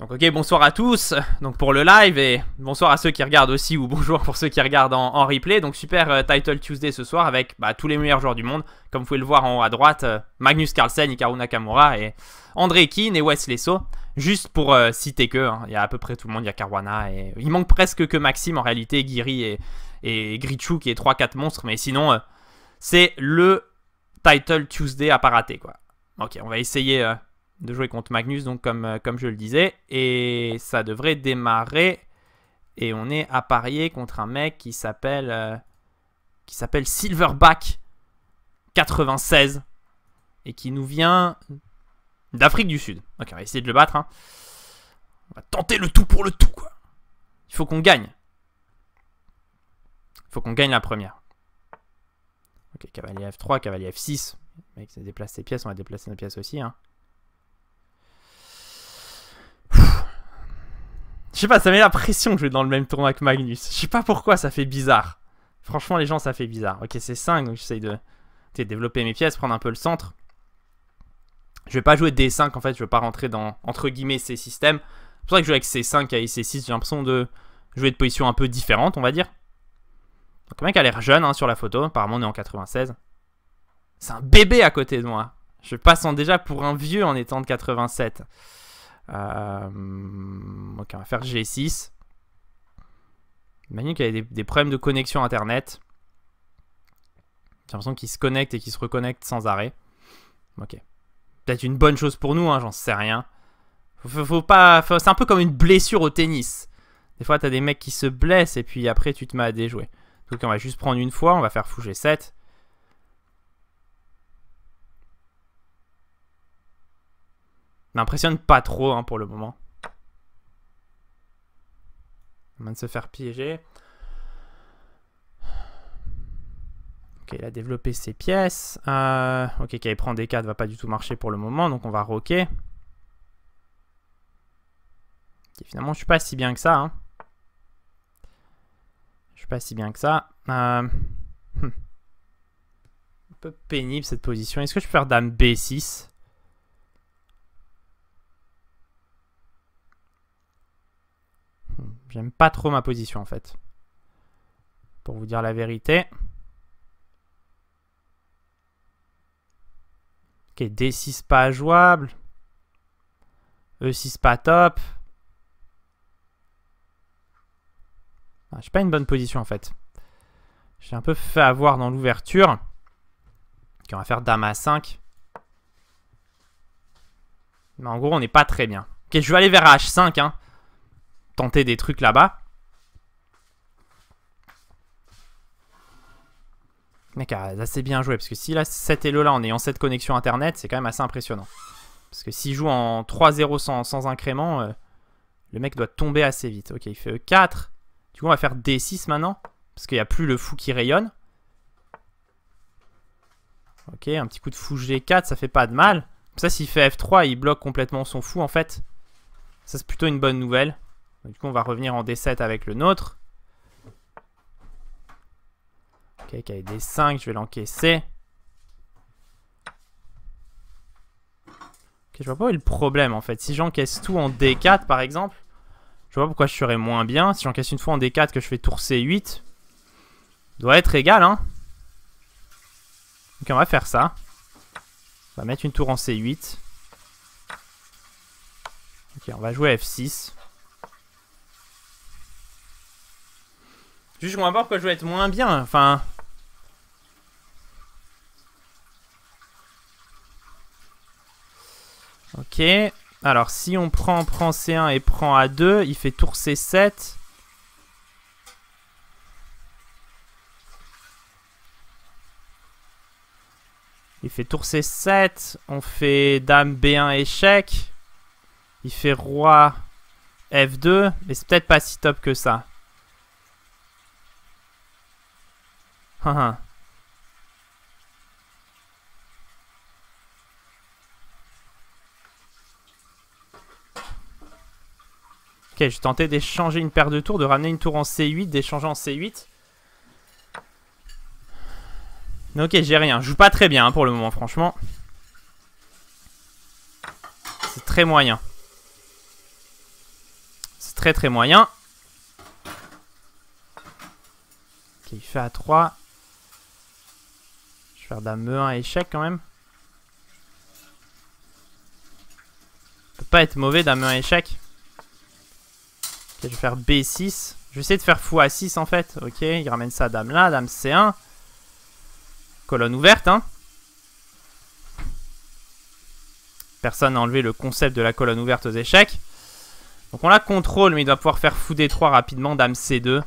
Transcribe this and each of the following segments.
Donc ok, bonsoir à tous donc pour le live et bonsoir à ceux qui regardent aussi ou bonjour pour ceux qui regardent en, replay. Donc super euh, Title Tuesday ce soir avec bah, tous les meilleurs joueurs du monde. Comme vous pouvez le voir en haut à droite, euh, Magnus Carlsen, Ikaru Nakamura et André Keane et Wes Lesso. Juste pour euh, citer que, hein, il y a à peu près tout le monde, il y a Caruana et il manque presque que Maxime en réalité, Giri et, et Grichou qui est 3-4 monstres. Mais sinon, c'est le Title Tuesday à pas rater quoi. Ok, on va essayer de jouer contre Magnus, donc comme, euh, comme je le disais. Et ça devrait démarrer. Et on est à parier contre un mec qui s'appelle euh, qui s'appelle Silverback 96 et qui nous vient d'Afrique du Sud. Ok, on va essayer de le battre. Hein. On va tenter le tout pour le tout. Quoi. Il faut qu'on gagne. Il faut qu'on gagne la première. Ok, cavalier F3, cavalier F6. Le mec, ça déplace ses pièces, on va déplacer nos pièces aussi. Hein. Je sais pas, ça met la pression de jouer dans le même tournoi que Magnus. Je sais pas pourquoi, ça fait bizarre. Franchement, les gens, ça fait bizarre. Ok, c'est 5, donc j'essaye de, développer mes pièces, prendre un peu le centre. Je vais pas jouer D5, en fait, je vais pas rentrer dans, entre guillemets, ces systèmes. C'est pour ça que je joue avec C5 et C6, j'ai l'impression de jouer de position un peu différente, on va dire. Donc le mec a l'air jeune hein, sur la photo, apparemment on est en 96. C'est un bébé à côté de moi. Je passe en déjà pour un vieux en étant de 87. Euh, ok, on va faire G6. Imagine qu'il y a des, problèmes de connexion Internet. J'ai l'impression qu'il se connecte et qu'il se reconnecte sans arrêt. Ok. Peut-être une bonne chose pour nous, hein, j'en sais rien. Faut, pas, c'est un peu comme une blessure au tennis. Des fois, t'as des mecs qui se blessent et puis après, tu te mets à déjouer. Donc, on va juste prendre une fois, on va faire fou G7. m'impressionne pas trop hein, pour le moment. On va de se faire piéger. Ok, il a développé ses pièces. Euh, ok, qu'il prend des 4 va pas du tout marcher pour le moment, donc on va roquer. finalement, je suis pas si bien que ça. Hein. Je suis pas si bien que ça. Euh, hmm. Un peu pénible cette position. Est-ce que je peux faire dame B6 J'aime pas trop ma position en fait. Pour vous dire la vérité. Ok, D6 pas jouable. E6 pas top. Ah, je suis pas une bonne position en fait. J'ai un peu fait avoir dans l'ouverture. Qui on va faire Dame à 5. Mais en gros, on n'est pas très bien. Ok, je vais aller vers H5. Hein des trucs là-bas. Mec, assez ah, bien joué. Parce que si là cet élo là en ayant cette connexion internet, c'est quand même assez impressionnant. Parce que s'il joue en 3-0 sans, incrément, euh, le mec doit tomber assez vite. Ok, il fait E4. Du coup, on va faire D6 maintenant. Parce qu'il n'y a plus le fou qui rayonne. Ok, un petit coup de fou G4, ça fait pas de mal. ça, s'il fait F3, il bloque complètement son fou en fait. Ça, c'est plutôt une bonne nouvelle. Du coup, on va revenir en D7 avec le nôtre. Ok, avec D5, je vais l'encaisser. Ok, je vois pas où est le problème en fait. Si j'encaisse tout en D4 par exemple, je vois pas pourquoi je serais moins bien. Si j'encaisse une fois en D4 que je fais tour C8, doit être égal hein. OK, on va faire ça. On va mettre une tour en C8. Ok, on va jouer F6. Juste, je comprends pas je vais être moins bien. Enfin. Ok. Alors, si on prend, prend C1 et prend A2, il fait tour C7. Il fait tour C7. On fait dame B1 échec. Il fait roi F2. Mais c'est peut-être pas si top que ça. Ok, je tentais d'échanger une paire de tours, de ramener une tour en C8, d'échanger en C8. Ok, j'ai rien. Je joue pas très bien hein, pour le moment, franchement. C'est très moyen. C'est très très moyen. Ok, il fait à 3 dame 1 échec quand même. Peut pas être mauvais dame E1 échec. Ok, je vais faire B6. Je vais essayer de faire fou à 6 en fait. Ok, il ramène ça dame là, dame C1. Colonne ouverte, hein. Personne n'a enlevé le concept de la colonne ouverte aux échecs. Donc on la contrôle, mais il doit pouvoir faire fou D3 rapidement, dame C2.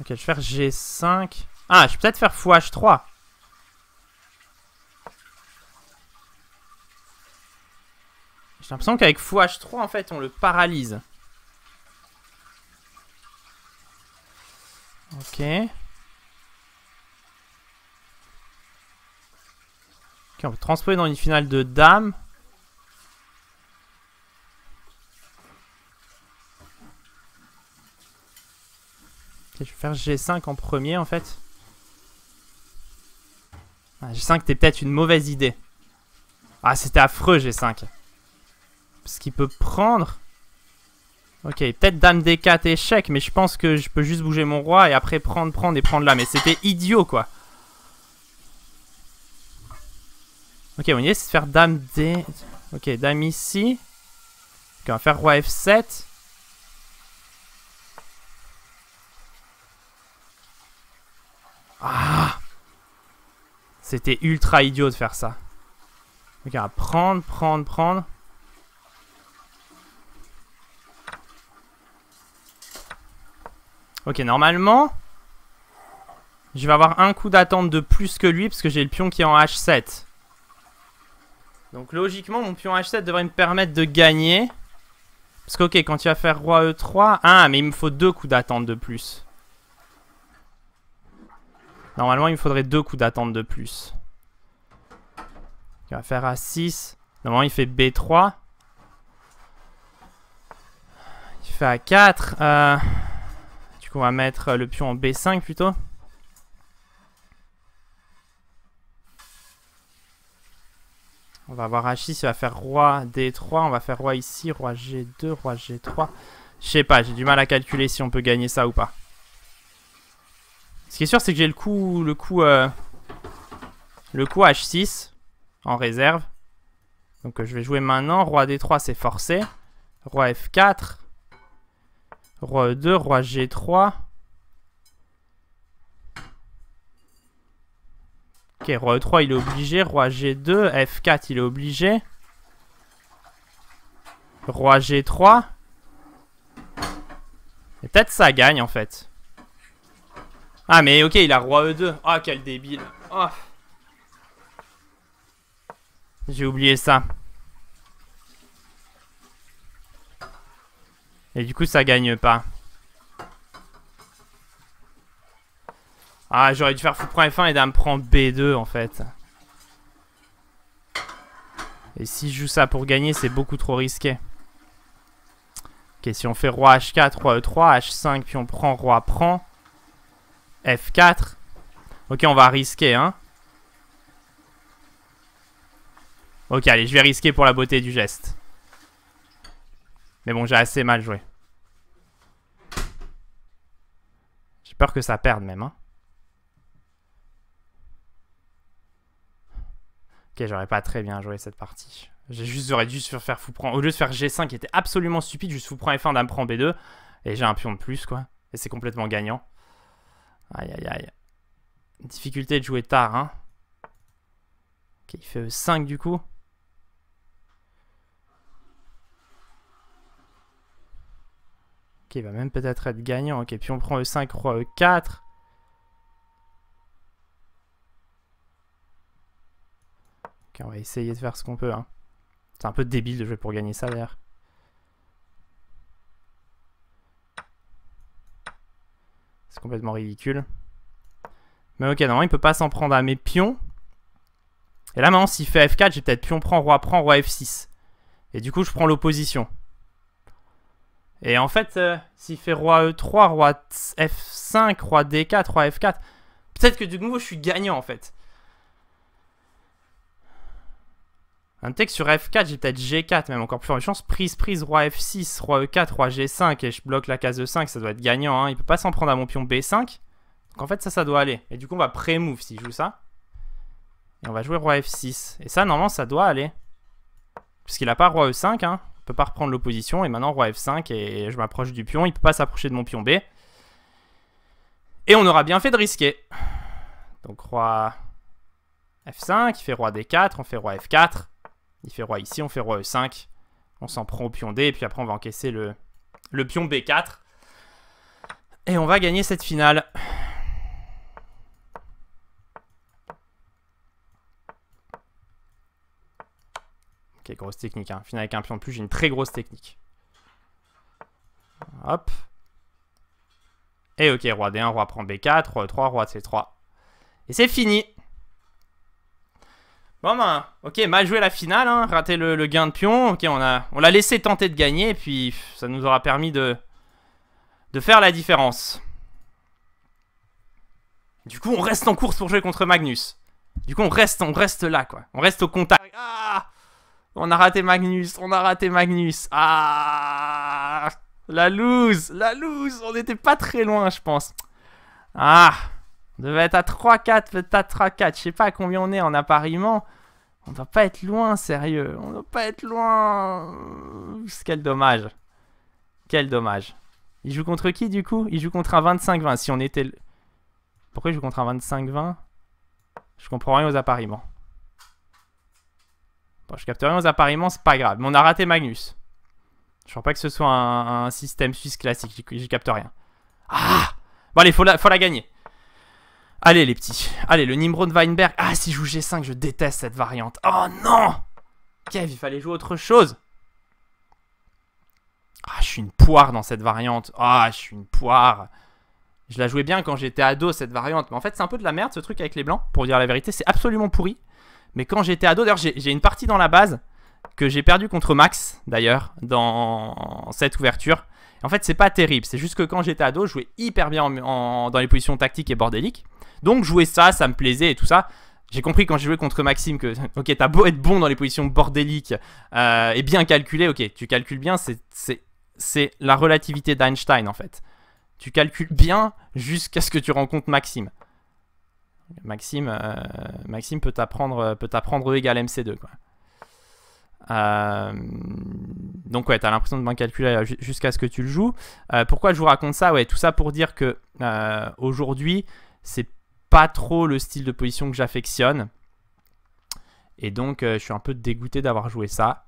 Ok, je vais faire G5. Ah, je peux peut-être faire fou h 3 J'ai l'impression qu'avec fou h 3 en fait, on le paralyse. Ok. Ok, on peut transposer dans une finale de dame. Ok, je vais faire G5 en premier, en fait. G5 ah, t'es peut-être une mauvaise idée. Ah, c'était affreux G5. Parce qu'il peut prendre... Ok, peut-être dame D4 échec, mais je pense que je peux juste bouger mon roi et après prendre, prendre et prendre là. Mais c'était idiot, quoi. Ok, on idée, c'est de faire dame D... Ok, dame ici. Ok, on va faire roi F7. Ah c'était ultra idiot de faire ça. Regarde, prendre, prendre, prendre. Ok, normalement, je vais avoir un coup d'attente de plus que lui parce que j'ai le pion qui est en H7. Donc logiquement, mon pion H7 devrait me permettre de gagner. Parce que, ok, quand tu va faire roi E3... Ah, mais il me faut deux coups d'attente de plus. Normalement, il me faudrait deux coups d'attente de plus. Il va faire A6. Normalement, il fait B3. Il fait A4. Euh, du coup, on va mettre le pion en B5 plutôt. On va avoir a 6 il va faire roi D3, on va faire roi ici, roi G2, roi G3. Je sais pas, j'ai du mal à calculer si on peut gagner ça ou pas. Ce qui est sûr, c'est que j'ai le coup, le coup, euh, le coup H6 en réserve. Donc euh, je vais jouer maintenant. Roi D3, c'est forcé. Roi F4. Roi E2, Roi G3. Ok, Roi E3, il est obligé. Roi G2, F4, il est obligé. Roi G3. Et peut-être ça gagne en fait. Ah, mais ok, il a roi E2. Ah, quel débile. Ah. J'ai oublié ça. Et du coup, ça gagne pas. Ah, j'aurais dû faire fou F1 et dame prend B2 en fait. Et si je joue ça pour gagner, c'est beaucoup trop risqué. Ok, si on fait roi H4, roi E3, H5, puis on prend, roi prend. F4. Ok, on va risquer, hein. Ok, allez, je vais risquer pour la beauté du geste. Mais bon, j'ai assez mal joué. J'ai peur que ça perde même, hein. Ok, j'aurais pas très bien joué cette partie. J'ai juste, j'aurais dû se faire fou prend. Au lieu de faire G5 qui était absolument stupide, juste fou prend F1, dame prend B2. Et j'ai un pion de plus, quoi. Et c'est complètement gagnant. Aïe, aïe, aïe. Difficulté de jouer tard, hein. Ok, il fait 5 du coup. Ok, il va même peut-être être gagnant. Ok, puis on prend E5, Roi E4. Ok, on va essayer de faire ce qu'on peut. Hein. C'est un peu débile de jouer pour gagner ça d'ailleurs. C'est complètement ridicule. Mais ok, normalement, il peut pas s'en prendre à mes pions. Et là, maintenant, s'il fait F4, j'ai peut-être pion prend, roi prend, roi F6. Et du coup, je prends l'opposition. Et en fait, euh, s'il fait roi E3, roi F5, roi D4, roi F4, peut-être que du coup, je suis gagnant, en fait. Un texte sur F4, j'ai peut-être G4, même encore plus fort. chance. Prise, prise, roi F6, roi E4, roi G5, et je bloque la case E5, ça doit être gagnant. Hein. Il peut pas s'en prendre à mon pion B5. Donc en fait, ça, ça doit aller. Et du coup, on va pré-move s'il joue ça. Et on va jouer roi F6. Et ça, normalement, ça doit aller. Puisqu'il a pas roi E5, hein. il peut pas reprendre l'opposition. Et maintenant, roi F5, et je m'approche du pion. Il peut pas s'approcher de mon pion B. Et on aura bien fait de risquer. Donc roi F5, il fait roi D4, on fait roi F4. Il fait roi ici, on fait roi E5. On s'en prend au pion D, et puis après on va encaisser le, le pion B4. Et on va gagner cette finale. Ok, grosse technique. Hein. Finale avec un pion de plus, j'ai une très grosse technique. Hop. Et ok, roi D1, roi prend B4, roi E3, roi C3. Et c'est fini Bon ben, ok, mal joué la finale, hein, raté le, gain de pion. Ok, on l'a on l'a laissé tenter de gagner, et puis ça nous aura permis de, de faire la différence. Du coup, on reste en course pour jouer contre Magnus. Du coup, on reste, on reste là, quoi. On reste au contact. Ah On a raté Magnus, on a raté Magnus. Ah La loose, la loose On n'était pas très loin, je pense. Ah on devait être à 3-4, le être 3-4. Je sais pas à combien on est en appariement. On va pas être loin, sérieux. On ne pas être loin. Quel dommage. Quel dommage. Il joue contre qui, du coup Il joue contre un 25-20. Si on était... Pourquoi il joue contre un 25-20 Je comprends rien aux appariements. Bon, je capte rien aux appariements, c'est pas grave. Mais on a raté Magnus. Je crois pas que ce soit un, système suisse classique. J'y capte rien. Ah Bon, allez, faut faut la gagner. Allez les petits. Allez, le Nimrod Weinberg. Ah, si je joue G5, je déteste cette variante. Oh non Kev, il fallait jouer autre chose. Ah, je suis une poire dans cette variante. Ah, je suis une poire. Je la jouais bien quand j'étais ado, cette variante. Mais en fait, c'est un peu de la merde, ce truc avec les blancs. Pour dire la vérité, c'est absolument pourri. Mais quand j'étais ado, d'ailleurs, j'ai une partie dans la base que j'ai perdue contre Max, d'ailleurs, dans cette ouverture. En fait, c'est pas terrible. C'est juste que quand j'étais ado, je jouais hyper bien dans les positions tactiques et bordéliques. Donc jouer ça, ça me plaisait et tout ça. J'ai compris quand j'ai joué contre Maxime que, ok, t'as beau être bon dans les positions bordéliques euh, et bien calculé, ok, tu calcules bien, c'est la relativité d'Einstein en fait. Tu calcules bien jusqu'à ce que tu rencontres Maxime. Maxime, euh, Maxime peut t'apprendre euh, peut E MC2. Quoi. donc ouais, t'as l'impression de bien calculer jusqu'à ce que tu le joues. pourquoi je vous raconte ça Ouais, tout ça pour dire que aujourd'hui, c'est pas trop le style de position que j'affectionne. Et donc, euh, je suis un peu dégoûté d'avoir joué ça.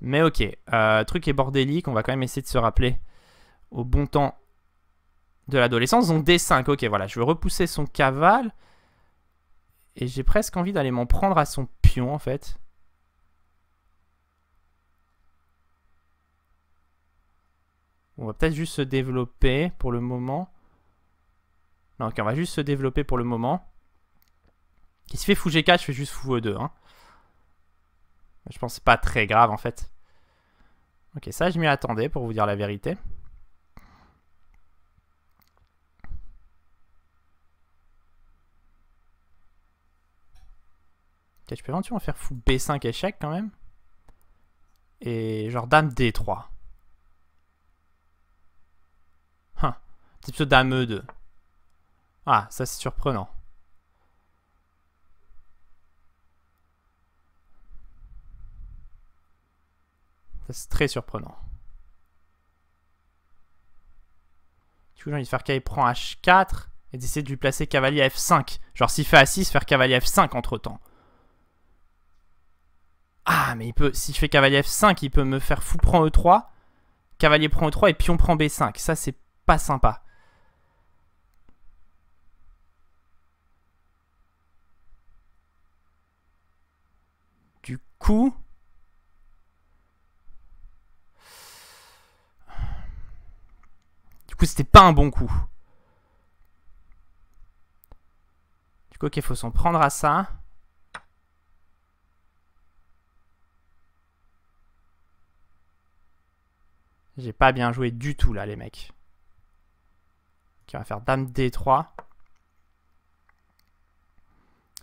Mais ok, euh, truc est bordélique, on va quand même essayer de se rappeler au bon temps de l'adolescence. Donc D5, ok, voilà, je veux repousser son caval Et j'ai presque envie d'aller m'en prendre à son pion, en fait. On va peut-être juste se développer pour le moment. Donc on va juste se développer pour le moment. Qui se fait fou G4, je fais juste fou E2. Hein. Je pense que c'est pas très grave en fait. Ok, ça je m'y attendais pour vous dire la vérité. Ok, je peux éventuellement faire fou B5 échec quand même. Et genre dame D3. Huh. Type ce dame E2. Ah, ça c'est surprenant. Ça c'est très surprenant. Du coup, j'ai envie de faire qu'il prend H4 et d'essayer de lui placer cavalier F5. Genre, s'il fait A6, faire cavalier F5 entre temps. Ah, mais il peut, S'il fait cavalier F5, il peut me faire fou prend E3, cavalier prend E3 et pion prend B5. Ça, c'est pas sympa. coup Du coup, c'était pas un bon coup. Du coup, ok, faut s'en prendre à ça. J'ai pas bien joué du tout là, les mecs. Qui va faire Dame D3.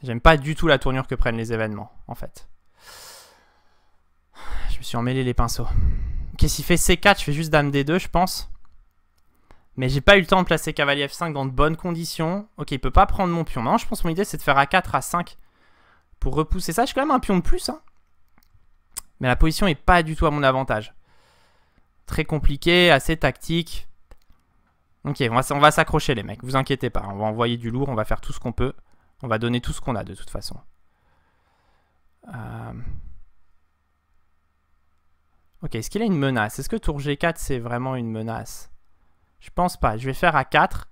J'aime pas du tout la tournure que prennent les événements, en fait je me suis emmêlé les pinceaux. Ok s'il fait C4, je fais juste dame D2, je pense. Mais j'ai pas eu le temps de placer cavalier F5 dans de bonnes conditions. Ok, il peut pas prendre mon pion. Non, je pense que mon idée, c'est de faire A4, A5 pour repousser ça. J'ai quand même un pion de plus. Hein. Mais la position est pas du tout à mon avantage. Très compliqué, assez tactique. Ok, on va, on va s'accrocher les mecs, vous inquiétez pas. On va envoyer du lourd, on va faire tout ce qu'on peut. On va donner tout ce qu'on a de toute façon. Euh... Ok, est-ce qu'il a une menace Est-ce que tour G4, c'est vraiment une menace Je pense pas. Je vais faire A4.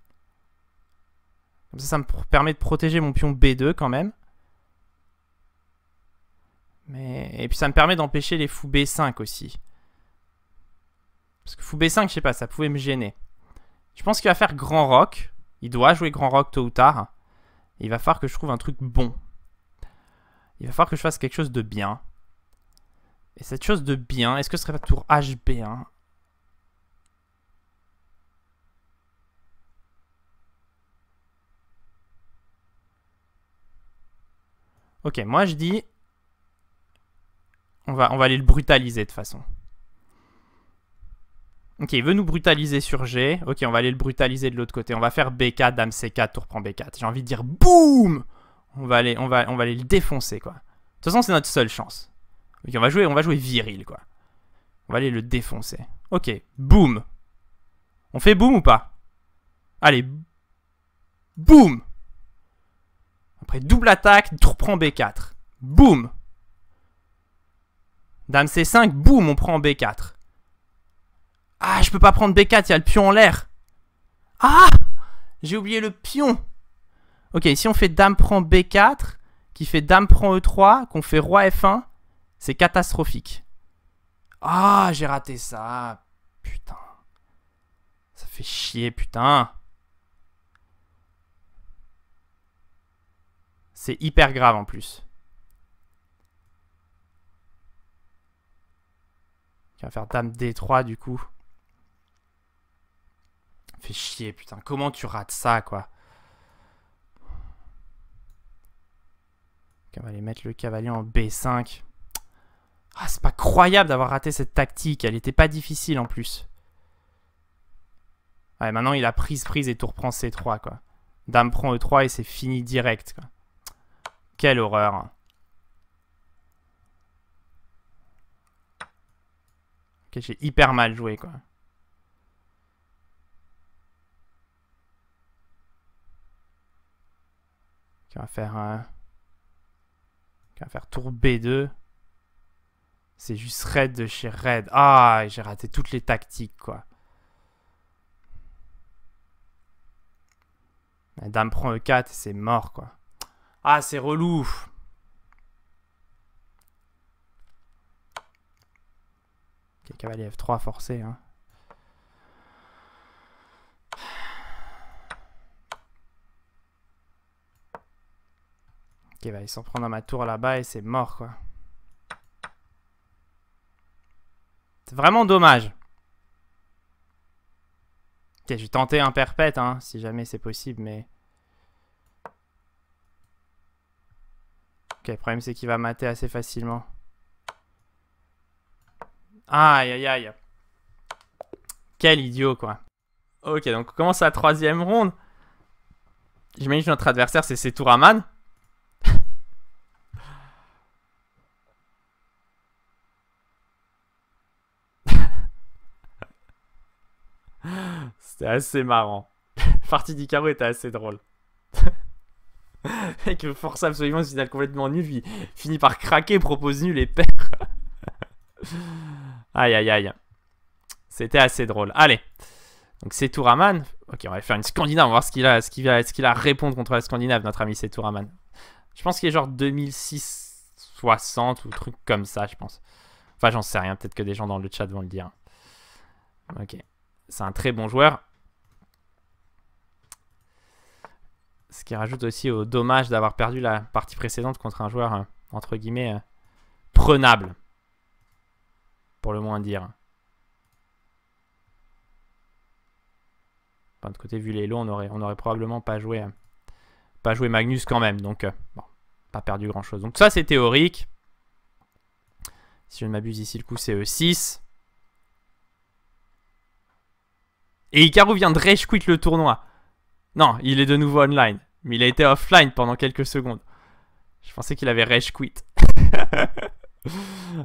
Comme ça, ça me permet de protéger mon pion B2 quand même. Mais... Et puis ça me permet d'empêcher les fous B5 aussi. Parce que fou B5, je sais pas, ça pouvait me gêner. Je pense qu'il va faire grand rock. Il doit jouer grand rock tôt ou tard. Il va falloir que je trouve un truc bon. Il va falloir que je fasse quelque chose de bien. Et cette chose de bien, est-ce que ce serait pas tour HB1 hein Ok, moi je dis... On va, on va aller le brutaliser de toute façon. Ok, il veut nous brutaliser sur G. Ok, on va aller le brutaliser de l'autre côté. On va faire B4, dame C4, tour prend B4. J'ai envie de dire BOUM on va, aller, on, va, on va aller le défoncer, quoi. De toute façon, c'est notre seule chance. Ok, on va jouer, on va jouer viril, quoi. On va aller le défoncer. Ok, boum. On fait boum ou pas Allez, boum. Après, double attaque, prend B4. Boum. Dame C5, boum, on prend B4. Ah, je peux pas prendre B4, il y a le pion en l'air. Ah J'ai oublié le pion. Ok, ici on fait dame prend B4, qui fait dame prend E3, qu'on fait roi F1, c'est catastrophique. Ah, j'ai raté ça. Putain. Ça fait chier, putain. C'est hyper grave en plus. On va faire dame D3 du coup. Fait chier, putain. Comment tu rates ça, quoi On va aller mettre le cavalier en B5. Ah, c'est pas croyable d'avoir raté cette tactique. Elle était pas difficile en plus. Ouais, maintenant il a prise prise et tour prend C3 quoi. Dame prend E3 et c'est fini direct quoi. Quelle horreur. Ok, j'ai hyper mal joué quoi. Qui faire... Euh, va faire tour B2. C'est juste raid de chez Red. Ah, j'ai raté toutes les tactiques, quoi. La dame prend E4 et c'est mort, quoi. Ah, c'est relou. Ok, cavalier F3 forcé, hein. Ok, bah, il s'en prend dans ma tour là-bas et c'est mort, quoi. C'est vraiment dommage. Ok, je vais tenter un perpète, hein, si jamais c'est possible, mais... Ok, le problème c'est qu'il va mater assez facilement. Aïe, aïe, aïe. Quel idiot, quoi. Ok, donc on commence la troisième ronde. J'imagine que notre adversaire, c'est Seturaman. C'était assez marrant. Partie carreau était assez drôle. et que force absolument une finale complètement nul, puis finit par craquer, propose nul et perd. aïe aïe aïe. C'était assez drôle. Allez. Donc c'est Touraman. Ok, on va faire une Scandinave, on va voir ce qu'il a, ce qu'il a, ce qu'il a à répondre contre la Scandinave, notre ami c'est Je pense qu'il est genre 2660 ou truc comme ça, je pense. Enfin, j'en sais rien, peut-être que des gens dans le chat vont le dire. Ok c'est un très bon joueur. Ce qui rajoute aussi au dommage d'avoir perdu la partie précédente contre un joueur, euh, entre guillemets, euh, prenable. Pour le moins dire. De de côté, vu les lots, on aurait, probablement pas joué, euh, pas joué Magnus quand même. Donc, bon, pas perdu grand-chose. Donc ça, c'est théorique. Si je ne m'abuse ici, le coup, c'est E6. Et Hikaru vient de rage quit le tournoi. Non, il est de nouveau online. Mais il a été offline pendant quelques secondes. Je pensais qu'il avait rage quit.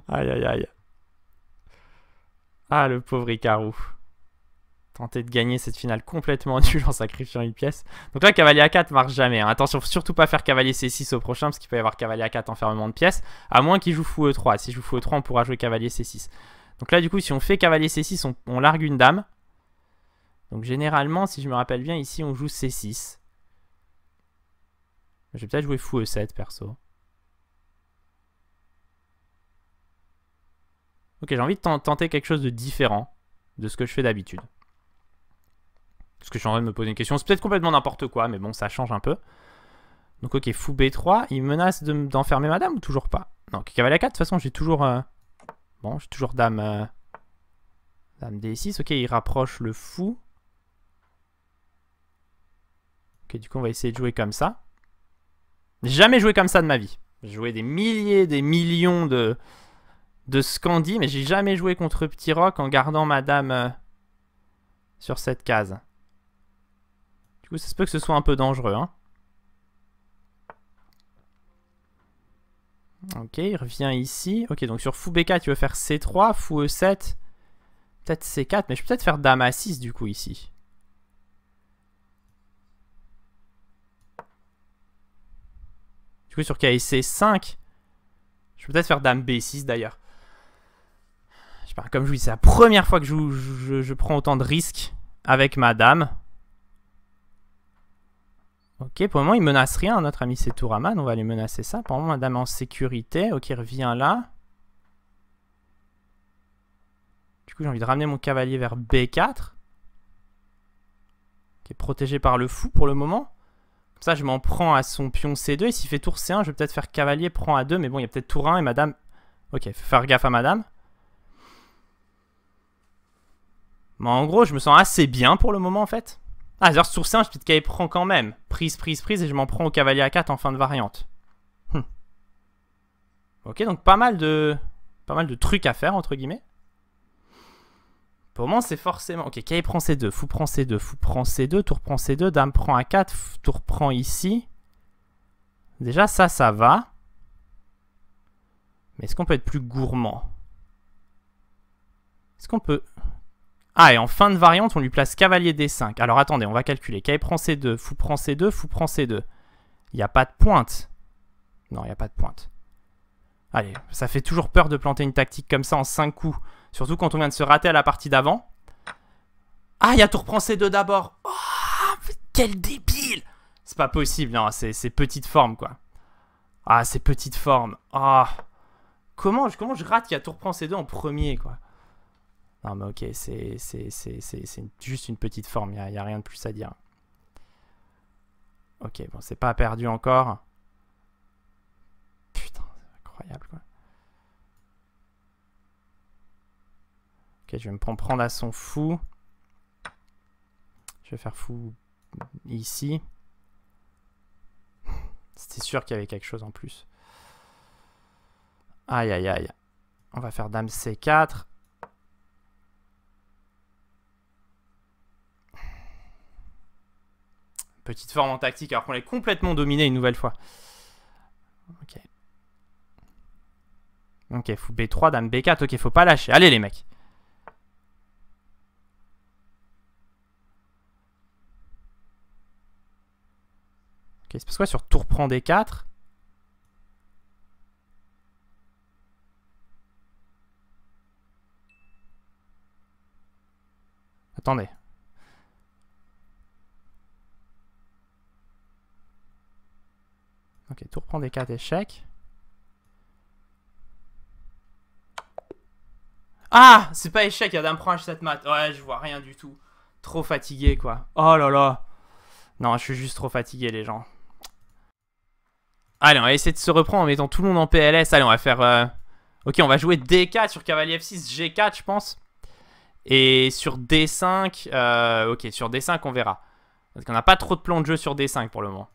aïe aïe aïe. Ah, le pauvre Hikaru. Tenter de gagner cette finale complètement nulle en sacrifiant une pièce. Donc là, cavalier A4 marche jamais. Hein. Attention, surtout pas faire cavalier C6 au prochain, parce qu'il peut y avoir cavalier A4 fermement de pièces. À moins qu'il joue fou E3. Si je joue fou E3, on pourra jouer cavalier C6. Donc là, du coup, si on fait cavalier C6, on largue une dame. Donc généralement, si je me rappelle bien, ici on joue C6. Je vais peut-être jouer fou E7 perso. Ok, j'ai envie de tenter quelque chose de différent de ce que je fais d'habitude. Parce que je suis en train de me poser une question. C'est peut-être complètement n'importe quoi, mais bon, ça change un peu. Donc ok, fou B3. Il menace d'enfermer madame ou toujours pas Non, cavalier cavalier 4 de toute façon, j'ai toujours... Euh, bon, j'ai toujours dame... Euh, dame D6. Ok, il rapproche le fou. Ok, du coup, on va essayer de jouer comme ça. Jamais joué comme ça de ma vie. J'ai joué des milliers, des millions de, de Scandi, mais j'ai jamais joué contre Petit Rock en gardant Madame Dame euh, sur cette case. Du coup, ça se peut que ce soit un peu dangereux. Hein. Ok, il revient ici. Ok, donc sur Fou B4, tu veux faire C3, Fou E7, peut-être C4, mais je peux peut-être faire Dame A6 du coup ici. sur KSC 5. Je peux peut-être faire Dame B6 d'ailleurs. Je comme je vous dis, c'est la première fois que je, prends autant de risques avec ma dame. Ok, pour le moment, il menace rien, notre ami Setouraman. On va lui menacer ça. Pour le moment, est en sécurité. Ok, revient là. Du coup, j'ai envie de ramener mon cavalier vers B4. Qui est protégé par le fou pour le moment ça, je m'en prends à son pion C2. Et s'il fait tour C1, je vais peut-être faire cavalier, prend A2. Mais bon, il y a peut-être tour 1 et madame... Ok, faut faire gaffe à madame. Mais en gros, je me sens assez bien pour le moment, en fait. Ah, tour c C1, je peut-être cavalier prend quand même. Prise, prise, prise, et je m'en prends au cavalier A4 en fin de variante. Hum. Ok, donc pas mal de... Pas mal de trucs à faire, entre guillemets moment c'est forcément. Ok, Kay prend C2, fou prend C2, fou prend C2, tour prend C2, dame prend A4, tour prend ici. Déjà, ça, ça va. Mais est-ce qu'on peut être plus gourmand Est-ce qu'on peut... Ah, et en fin de variante, on lui place cavalier D5. Alors attendez, on va calculer. Kay prend C2, fou prend C2, fou prend C2. Il n'y a pas de pointe. Non, il n'y a pas de pointe. Allez, ça fait toujours peur de planter une tactique comme ça en 5 coups. Surtout quand on vient de se rater à la partie d'avant. Ah, il y a tout reprend c deux d'abord. Oh, quel débile C'est pas possible, non, hein, c'est petite forme, quoi. Ah, c'est petite forme. Ah. comment, comment je rate qu'il a tout reprend c deux en premier, quoi Non, mais ok, c'est juste une petite forme, il n'y a, a, rien de plus à dire. Ok, bon, c'est pas perdu encore. Putain, c'est incroyable, quoi. Ok, je vais me prendre à son fou. Je vais faire fou ici. C'était sûr qu'il y avait quelque chose en plus. Aïe, aïe, aïe. On va faire dame C4. Petite forme en tactique alors qu'on est complètement dominé une nouvelle fois. Ok. Ok, fou B3, dame B4. Ok, faut pas lâcher. Allez les mecs. Ok, c'est parce que sur tour prend D4 Attendez. Ok, tour prend D4 échec. Ah C'est pas échec, il y a d'un prend H7 mat. Ouais, je vois rien du tout. Trop fatigué, quoi. Oh là là Non, je suis juste trop fatigué, les gens. Allez, on va essayer de se reprendre en mettant tout le monde en PLS. Allez, on va faire... Euh, ok, on va jouer D4 sur cavalier F6, G4, je pense. Et sur D5... Euh, ok, sur D5, on verra. Parce qu'on n'a pas trop de plans de jeu sur D5 pour le moment.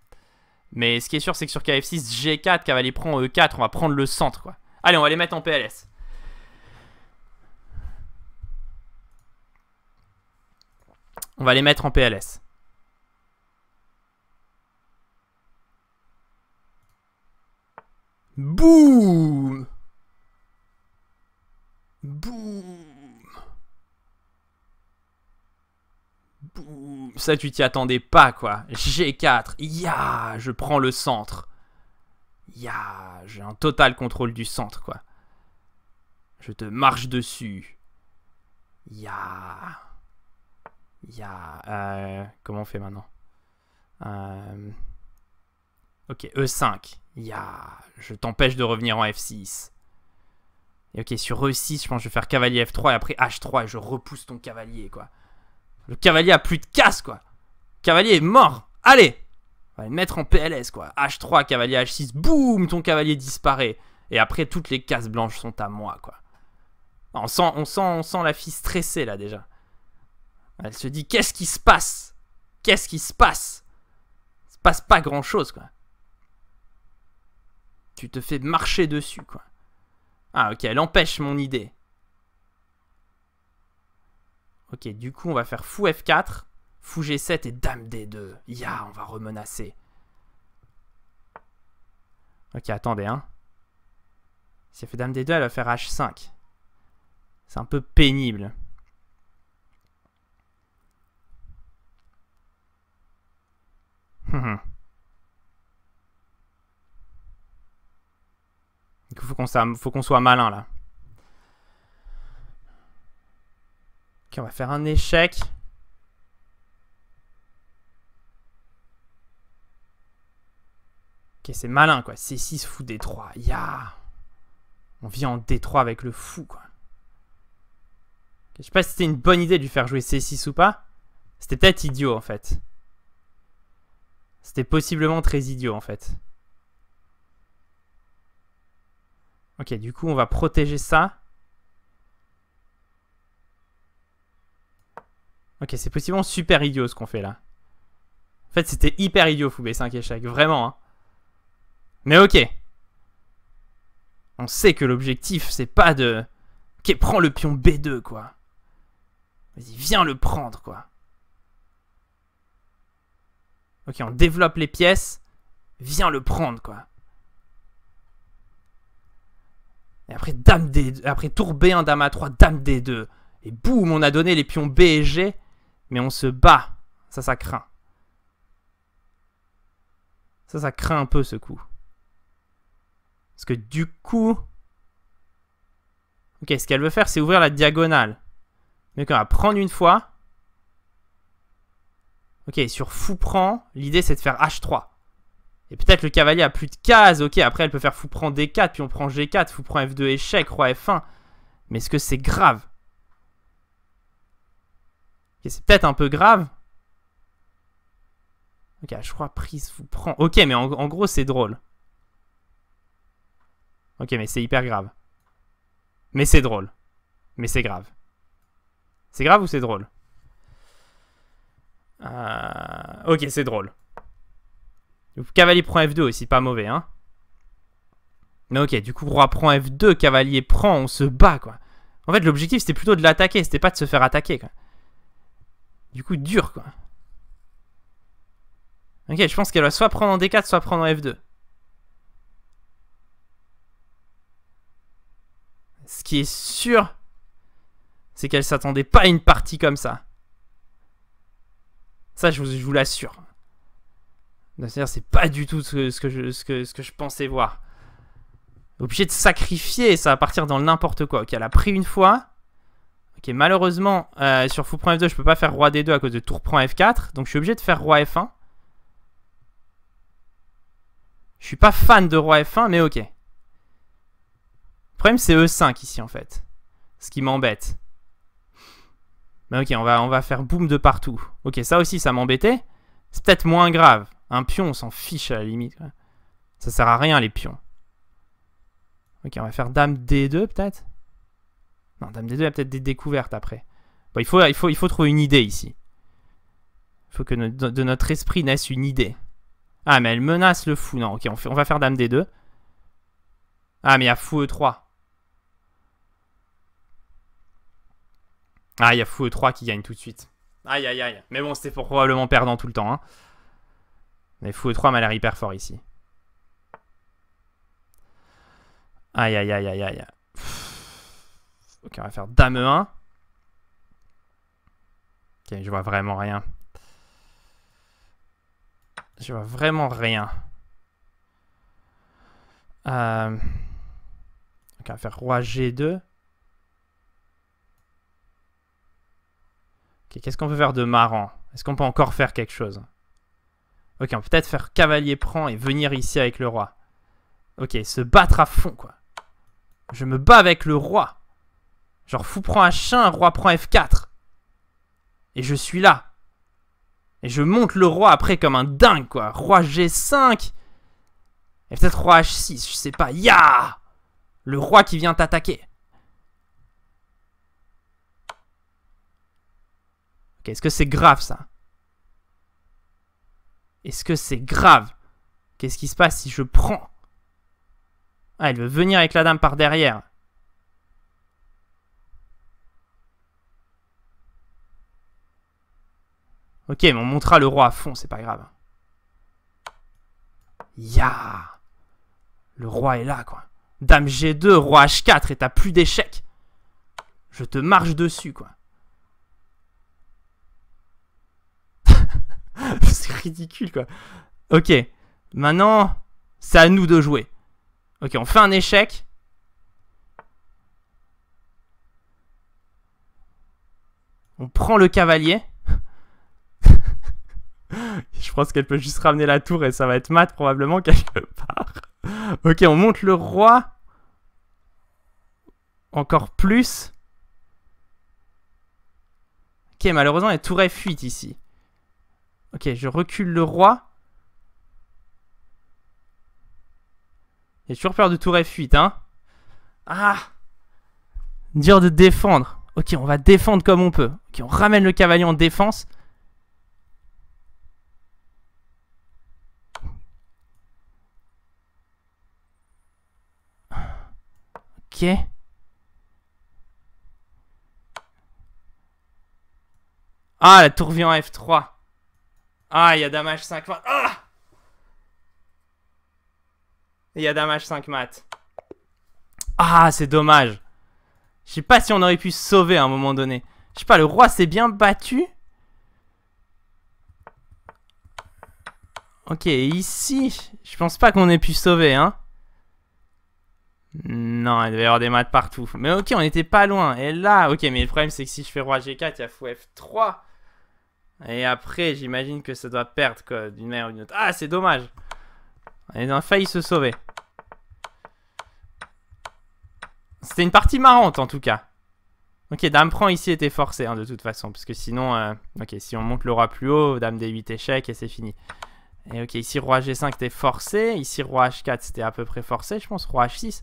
Mais ce qui est sûr, c'est que sur KF6, G4, cavalier prend E4, euh, on va prendre le centre, quoi. Allez, on va les mettre en PLS. On va les mettre en PLS. Boum Boum Boum Ça, tu t'y attendais pas, quoi. G4, ya Je prends le centre. Ya J'ai un total contrôle du centre, quoi. Je te marche dessus. Ya Ya euh, Comment on fait maintenant euh, Ok, E5. Ya, je t'empêche de revenir en F6. Et ok, sur E6, je pense que je vais faire cavalier F3 et après H3 et je repousse ton cavalier, quoi. Le cavalier a plus de casse, quoi. Cavalier est mort. Allez On va le mettre en PLS, quoi. H3, cavalier H6, boum, ton cavalier disparaît. Et après, toutes les cases blanches sont à moi, quoi. On sent, on sent, on sent la fille stressée, là, déjà. Elle se dit, qu'est-ce qui se passe Qu'est-ce qui se passe Il se passe pas grand-chose, quoi. Tu te fais marcher dessus, quoi. Ah, ok, elle empêche mon idée. Ok, du coup, on va faire fou F4, fou G7 et dame D2. Ya, yeah, on va remenacer. Ok, attendez, hein. Si elle fait dame D2, elle va faire H5. C'est un peu pénible. faut qu'on soit, malin là. Ok, on va faire un échec. Ok, c'est malin quoi. C6 fou D3. On vit en D3 avec le fou quoi. je sais pas si c'était une bonne idée de lui faire jouer C6 ou pas. C'était peut-être idiot en fait. C'était possiblement très idiot en fait. Ok, du coup, on va protéger ça. Ok, c'est possiblement super idiot ce qu'on fait là. En fait, c'était hyper idiot, fou b 5 échecs, vraiment. Hein. Mais ok. On sait que l'objectif, c'est pas de... Ok, prends le pion B2, quoi. Vas-y, viens le prendre, quoi. Ok, on développe les pièces. Viens le prendre, quoi. Et après, dame d après tour B1, dame A3, dame D2. Et boum, on a donné les pions B et G. Mais on se bat. Ça, ça craint. Ça, ça craint un peu ce coup. Parce que du coup... Ok, ce qu'elle veut faire, c'est ouvrir la diagonale. Donc on va prendre une fois. Ok, sur fou prend, l'idée c'est de faire H3. Et peut-être le cavalier a plus de cases. Ok, après, elle peut faire fou prendre D4, puis on prend G4, fou prend F2, échec, roi F1. Mais est-ce que c'est grave Ok, C'est peut-être un peu grave. Ok, je crois prise fou prend. Ok, mais en, gros, c'est drôle. Ok, mais c'est hyper grave. Mais c'est drôle. Mais c'est grave. C'est grave ou c'est drôle euh, Ok, c'est drôle. Cavalier prend F2 aussi, pas mauvais, hein. Mais ok, du coup, roi prend F2, cavalier prend, on se bat, quoi. En fait, l'objectif, c'était plutôt de l'attaquer, c'était pas de se faire attaquer, quoi. Du coup, dur, quoi. Ok, je pense qu'elle va soit prendre en D4, soit prendre en F2. Ce qui est sûr, c'est qu'elle s'attendait pas à une partie comme ça. Ça, je vous, je vous l'assure cest pas du tout ce, que je, pensais voir. Obligé de sacrifier, ça à partir dans n'importe quoi. Ok, elle a pris une fois. Ok, malheureusement, euh, sur fou f2, je peux pas faire roi d2 à cause de tour f4. Donc, je suis obligé de faire roi f1. Je suis pas fan de roi f1, mais ok. Le problème, c'est e5 ici, en fait. Ce qui m'embête. Mais ok, on va, on va faire boom de partout. Ok, ça aussi, ça m'embêtait. C'est peut-être moins grave. Un pion, on s'en fiche à la limite. Ça sert à rien, les pions. Ok, on va faire dame D2, peut-être Non, dame D2, il y a peut-être des découvertes après. Bon, il faut, il, faut, il faut trouver une idée ici. Il faut que de notre esprit naisse une idée. Ah, mais elle menace le fou. Non, ok, on, on va faire dame D2. Ah, mais il y a fou E3. Ah, il y a fou E3 qui gagne tout de suite. Aïe, aïe, aïe. Mais bon, c'était probablement perdant tout le temps. Hein. Mais fou et 3 m'a l'air hyper fort ici. Aïe, aïe, aïe, aïe, aïe. Ok, on va faire dame 1. Ok, je vois vraiment rien. Je vois vraiment rien. Euh. Ok, on va faire roi G2. Ok, qu'est-ce qu'on peut faire de marrant Est-ce qu'on peut encore faire quelque chose Ok, on peut peut-être faire cavalier prend et venir ici avec le roi. Ok, se battre à fond, quoi. Je me bats avec le roi. Genre fou prend H1, roi prend F4. Et je suis là. Et je monte le roi après comme un dingue, quoi. Roi G5. Et peut-être roi H6, je sais pas. Ya Le roi qui vient t'attaquer. Ok, est-ce que c'est grave ça est-ce que c'est grave Qu'est-ce qui se passe si je prends Ah, elle veut venir avec la dame par derrière. Ok, mais on montra le roi à fond, c'est pas grave. Ya Le roi est là, quoi. Dame G2, roi H4, et t'as plus d'échecs. Je te marche dessus, quoi. c'est ridicule, quoi. Ok, maintenant, c'est à nous de jouer. Ok, on fait un échec. On prend le cavalier. Je pense qu'elle peut juste ramener la tour et ça va être mat probablement quelque part. ok, on monte le roi. Encore plus. Ok, malheureusement, la tour est fuite ici. Ok, je recule le roi. J'ai toujours peur de tour F8, hein. Ah dire de défendre. Ok, on va défendre comme on peut. Ok, on ramène le cavalier en défense. Ok. Ah, la tour vient en F3. Ah, il y a damage 5 Ah Il y a damage 5 maths. Ah, c'est dommage. Je sais pas si on aurait pu sauver à un moment donné. Je sais pas, le roi s'est bien battu. Ok, ici, je pense pas qu'on ait pu sauver, hein. Non, il devait y avoir des maths partout. Mais ok, on était pas loin. Et là, ok, mais le problème c'est que si je fais roi g4, il y a fou f3. Et après, j'imagine que ça doit perdre, d'une manière ou d'une autre. Ah, c'est dommage On a failli se sauver. C'était une partie marrante, en tout cas. Ok, Dame prend ici était forcé, hein, de toute façon. Parce que sinon, euh, ok, si on monte le roi plus haut, Dame D8 échec et c'est fini. Et ok, ici Roi G5 était forcé. Ici Roi H4 c'était à peu près forcé, je pense. Roi H6.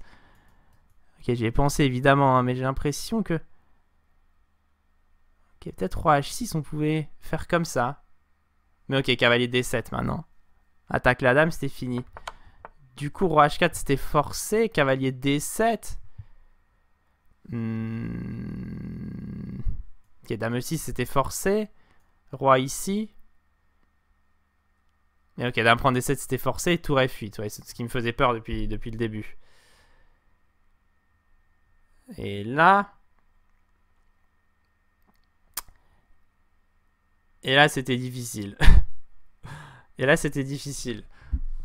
Ok, j'y ai pensé évidemment, hein, mais j'ai l'impression que... Ok, peut-être roi h6, on pouvait faire comme ça. Mais ok, cavalier d7 maintenant. Attaque la dame, c'était fini. Du coup, roi h4, c'était forcé. Cavalier d7. Hmm. Ok, dame e6, c'était forcé. Roi ici. Et ok, dame prend d7, c'était forcé. Tour f8, c'est ce qui me faisait peur depuis, depuis le début. Et là, Et là, c'était difficile. Et là, c'était difficile.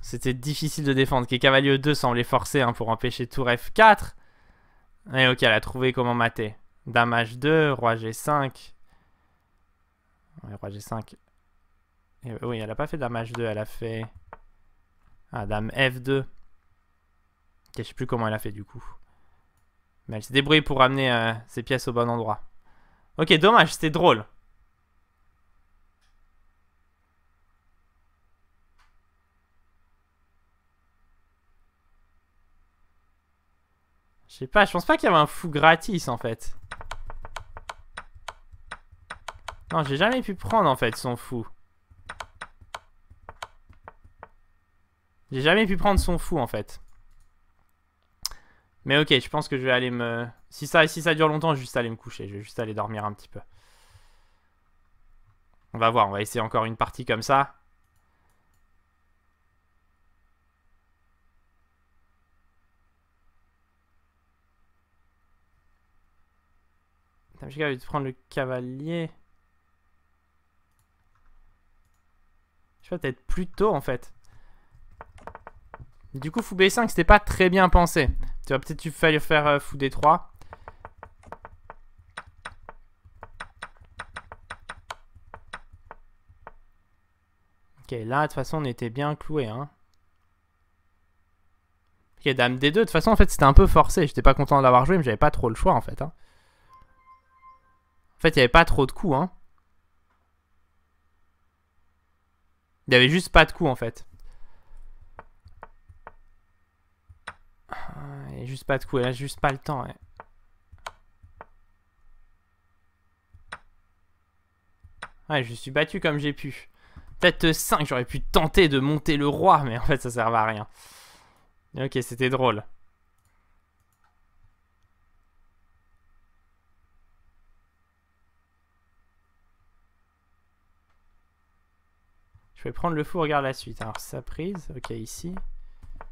C'était difficile de défendre. Qui cavalier 2 semblait forcer hein, pour empêcher tour F4. Et ok, elle a trouvé comment mater. Dame H2, roi G5. Ouais, roi G5. Et, euh, oui, elle a pas fait dame H2, elle a fait... Ah, dame F2. Ok, je sais plus comment elle a fait du coup. Mais elle s'est débrouillée pour ramener euh, ses pièces au bon endroit. Ok, dommage, c'était drôle. Je pas, je pense pas qu'il y avait un fou gratis en fait. Non, j'ai jamais pu prendre en fait son fou. J'ai jamais pu prendre son fou en fait. Mais ok, je pense que je vais aller me... Si ça, si ça dure longtemps, je vais juste aller me coucher. Je vais juste aller dormir un petit peu. On va voir, on va essayer encore une partie comme ça. Je vais prendre le cavalier. Je vois peut-être plus tôt en fait. Du coup, fou B5, c'était pas très bien pensé. Tu vas peut-être tu falloir faire euh, fou D3. Ok, là, de toute façon, on était bien cloué. Hein. Ok, dame D2, de toute façon, en fait, c'était un peu forcé. J'étais pas content de l'avoir joué, mais j'avais pas trop le choix, en fait. Hein. En fait, il n'y avait pas trop de coups, hein. Il n'y avait juste pas de coups, en fait. Ah, il n'y a juste pas de coups, n'y a juste pas le temps, ouais. je suis battu comme j'ai pu. Peut-être 5, j'aurais pu tenter de monter le roi, mais en fait ça servait à rien. Ok, c'était drôle. Je vais prendre le fou, regarde la suite. Alors, sa prise, ok, ici. En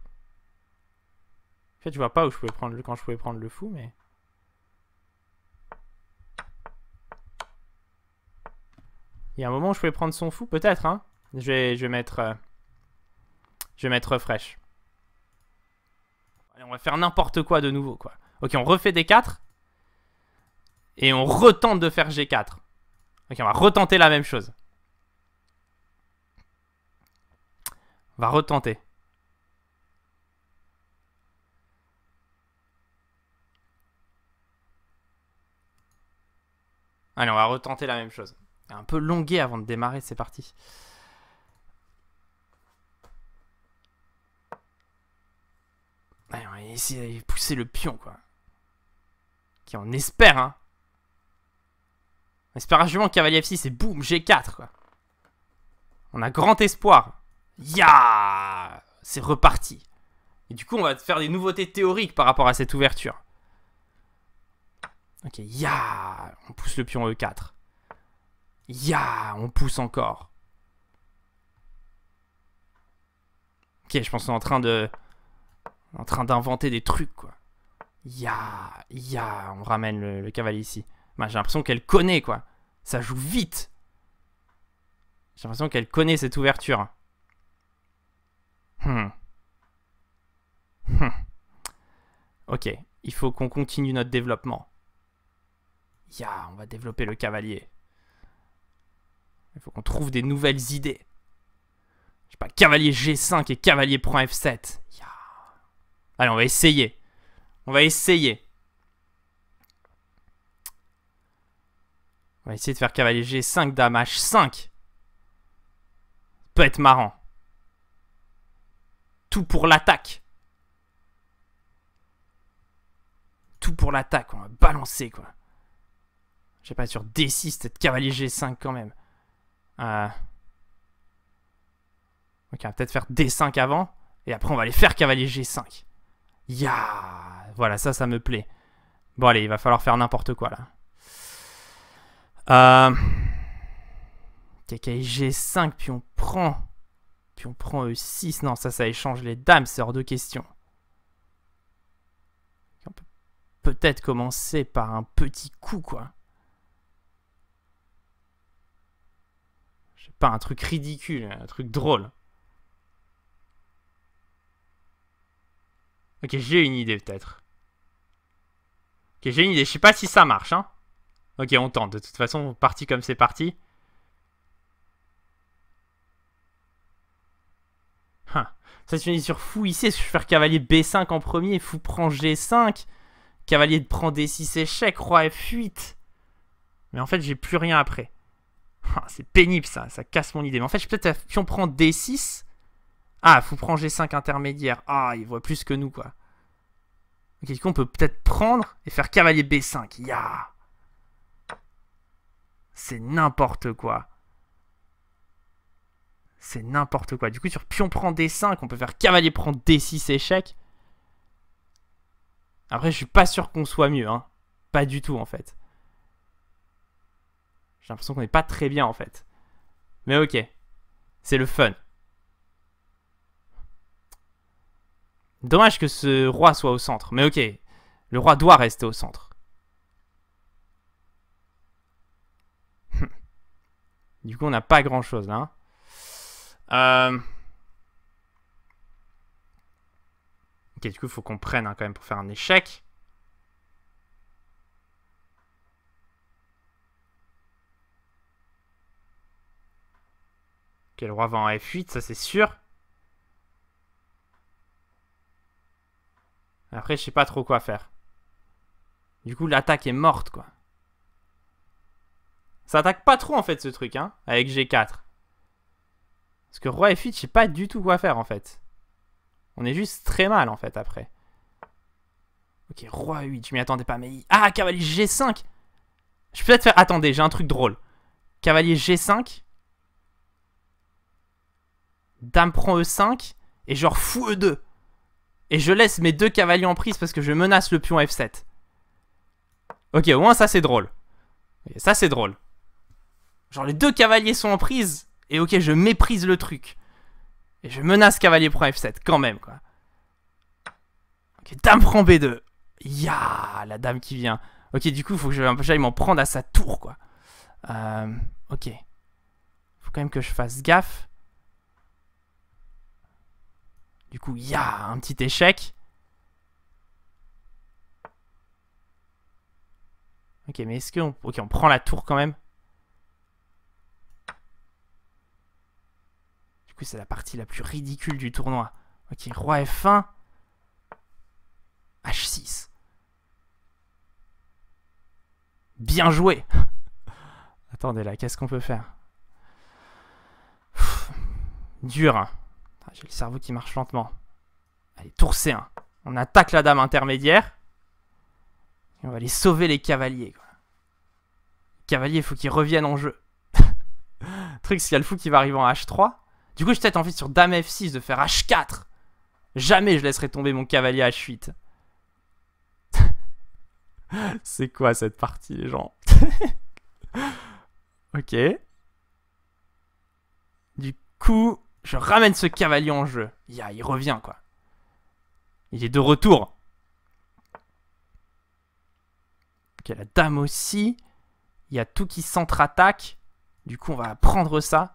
fait, je vois pas où je pouvais prendre le, quand je pouvais prendre le fou, mais... Il y a un moment où je pouvais prendre son fou, peut-être, hein je vais, je vais mettre... Euh, je vais mettre refresh. Allez, on va faire n'importe quoi de nouveau, quoi. Ok, on refait d 4. Et on retente de faire G4. Ok, on va retenter la même chose. Va retenter. Allez, on va retenter la même chose. Un peu longué avant de démarrer, c'est parti. Allez, on va essayer de pousser le pion, quoi. Qui en espère, hein. On espère un jument cavalier F6 et boum, G4, quoi. On a grand espoir. Ya C'est reparti. Et du coup, on va te faire des nouveautés théoriques par rapport à cette ouverture. Ok, ya On pousse le pion E4. Ya On pousse encore. Ok, je pense qu'on est en train de... En train d'inventer des trucs, quoi. Ya Ya On ramène le, cavalier ici. Bah, j'ai l'impression qu'elle connaît, quoi. Ça joue vite J'ai l'impression qu'elle connaît cette ouverture. Hmm. Hmm. Ok, il faut qu'on continue notre développement. Ya, on va développer le cavalier. Il faut qu'on trouve des nouvelles idées. Je sais pas, cavalier G5 et cavalier prend F7. Yeah. Allez, on va essayer. On va essayer. On va essayer de faire cavalier G5, dame H5. peut être marrant tout pour l'attaque. Tout pour l'attaque, on va balancer quoi. Je sais pas, sur D6, peut-être cavalier G5 quand même. Euh. Ok, on va peut-être faire D5 avant, et après on va aller faire cavalier G5. Ya yeah Voilà, ça, ça me plaît. Bon allez, il va falloir faire n'importe quoi là. Euh... G5, puis on prend... Puis on prend E6. Euh, non, ça, ça échange les dames, c'est hors de question. On peut peut-être commencer par un petit coup, quoi. Je sais pas, un truc ridicule, un truc drôle. Ok, j'ai une idée peut-être. Ok, j'ai une idée. Je sais pas si ça marche, hein. Ok, on tente. De toute façon, parti comme c'est parti. Ça se finit sur fou ici. je vais faire cavalier B5 en premier, fou prend G5. Cavalier prend D6 échec, roi F8. Mais en fait, j'ai plus rien après. Ah, c'est pénible ça, ça casse mon idée. Mais en fait, je peut-être prend D6. Ah, fou prend G5 intermédiaire. Ah, il voit plus que nous quoi. Ok, du coup, on peut peut-être prendre et faire cavalier B5. Ya C'est n'importe quoi. C'est n'importe quoi. Du coup, sur pion prend D5, on peut faire cavalier prend D6 échec. Après, je suis pas sûr qu'on soit mieux. Hein. Pas du tout, en fait. J'ai l'impression qu'on n'est pas très bien, en fait. Mais ok. C'est le fun. Dommage que ce roi soit au centre. Mais ok. Le roi doit rester au centre. du coup, on n'a pas grand-chose, là. Hein. Euh, ok, du coup, faut qu'on prenne hein, quand même pour faire un échec. Ok, le roi va en F8, ça c'est sûr. Après, je sais pas trop quoi faire. Du coup, l'attaque est morte, quoi. Ça attaque pas trop, en fait, ce truc, hein, avec G4. Parce que roi F8, je sais pas du tout quoi faire en fait. On est juste très mal en fait après. Ok, roi 8, je m'y attendais pas, mais... Ah, cavalier G5 Je peux peut-être faire... Attendez, j'ai un truc drôle. Cavalier G5 Dame prend E5 et genre fou E2. Et je laisse mes deux cavaliers en prise parce que je menace le pion F7. Ok, au moins ça c'est drôle. ça c'est drôle. Genre les deux cavaliers sont en prise et ok, je méprise le truc. Et je menace cavalier prend F7 quand même, quoi. Ok, dame prend B2. Ya, la dame qui vient. Ok, du coup, il faut que je un peu j'aille m'en prendre à sa tour, quoi. Euh, ok. Faut quand même que je fasse gaffe. Du coup, ya, yeah, un petit échec. Ok, mais est-ce qu'on... Ok, on prend la tour quand même. coup, c'est la partie la plus ridicule du tournoi. Ok, roi F1, H6. Bien joué Attendez là, qu'est-ce qu'on peut faire Dur. Hein. Ah, j'ai le cerveau qui marche lentement. Allez, tour C1. On attaque la dame intermédiaire. Et on va aller sauver les cavaliers. cavaliers, il faut qu'ils reviennent en jeu. truc, c'est y a le fou qui va arriver en H3. Du coup, j'ai peut-être envie sur Dame F6 de faire H4. Jamais je laisserai tomber mon cavalier H8. C'est quoi cette partie, les gens Ok. Du coup, je ramène ce cavalier en jeu. il revient, quoi. Il est de retour. Ok, la dame aussi. Il y a tout qui centre-attaque. Du coup, on va prendre ça.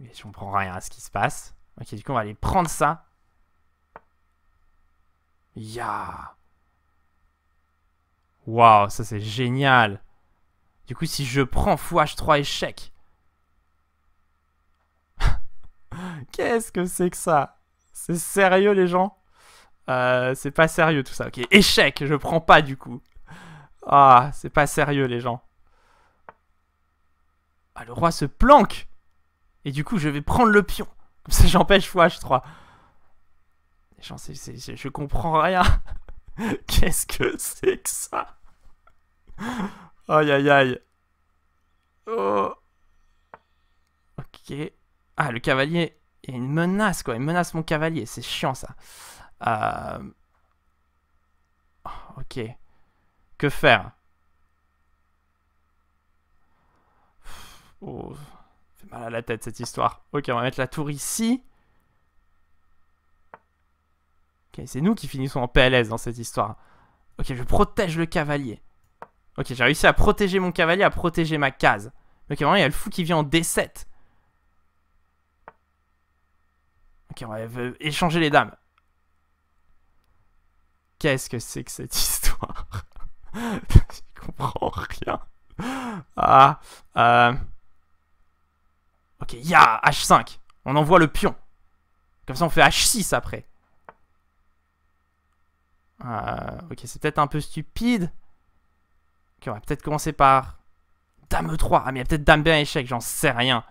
je comprends rien à ce qui se passe. Ok, du coup, on va aller prendre ça. Ya. Yeah. Waouh, ça c'est génial. Du coup, si je prends h 3 échec. Qu'est-ce que c'est que ça C'est sérieux, les gens euh, C'est pas sérieux tout ça. Ok, échec, je prends pas du coup. Ah, c'est pas sérieux, les gens. Ah, le roi se planque et du coup, je vais prendre le pion. Comme ça, j'empêche h 3 Genre, je comprends rien. Qu'est-ce que c'est que ça Aïe, aïe, aïe. Oh. Ok. Ah, le cavalier. Il y a une menace, quoi. Il menace mon cavalier. C'est chiant, ça. Euh. ok. Que faire oh mal à la tête cette histoire. Ok, on va mettre la tour ici. Ok, c'est nous qui finissons en PLS dans cette histoire. Ok, je protège le cavalier. Ok, j'ai réussi à protéger mon cavalier, à protéger ma case. Ok, vraiment, il y a le fou qui vient en D7. Ok, on va échanger les dames. Qu'est-ce que c'est que cette histoire Je comprends rien. Ah, euh... Ok, ya, H5. On envoie le pion. Comme ça, on fait H6 après. Euh, ok, c'est peut-être un peu stupide. Ok, on va peut-être commencer par Dame E3. Ah, mais il y a peut-être Dame b échec, j'en sais rien.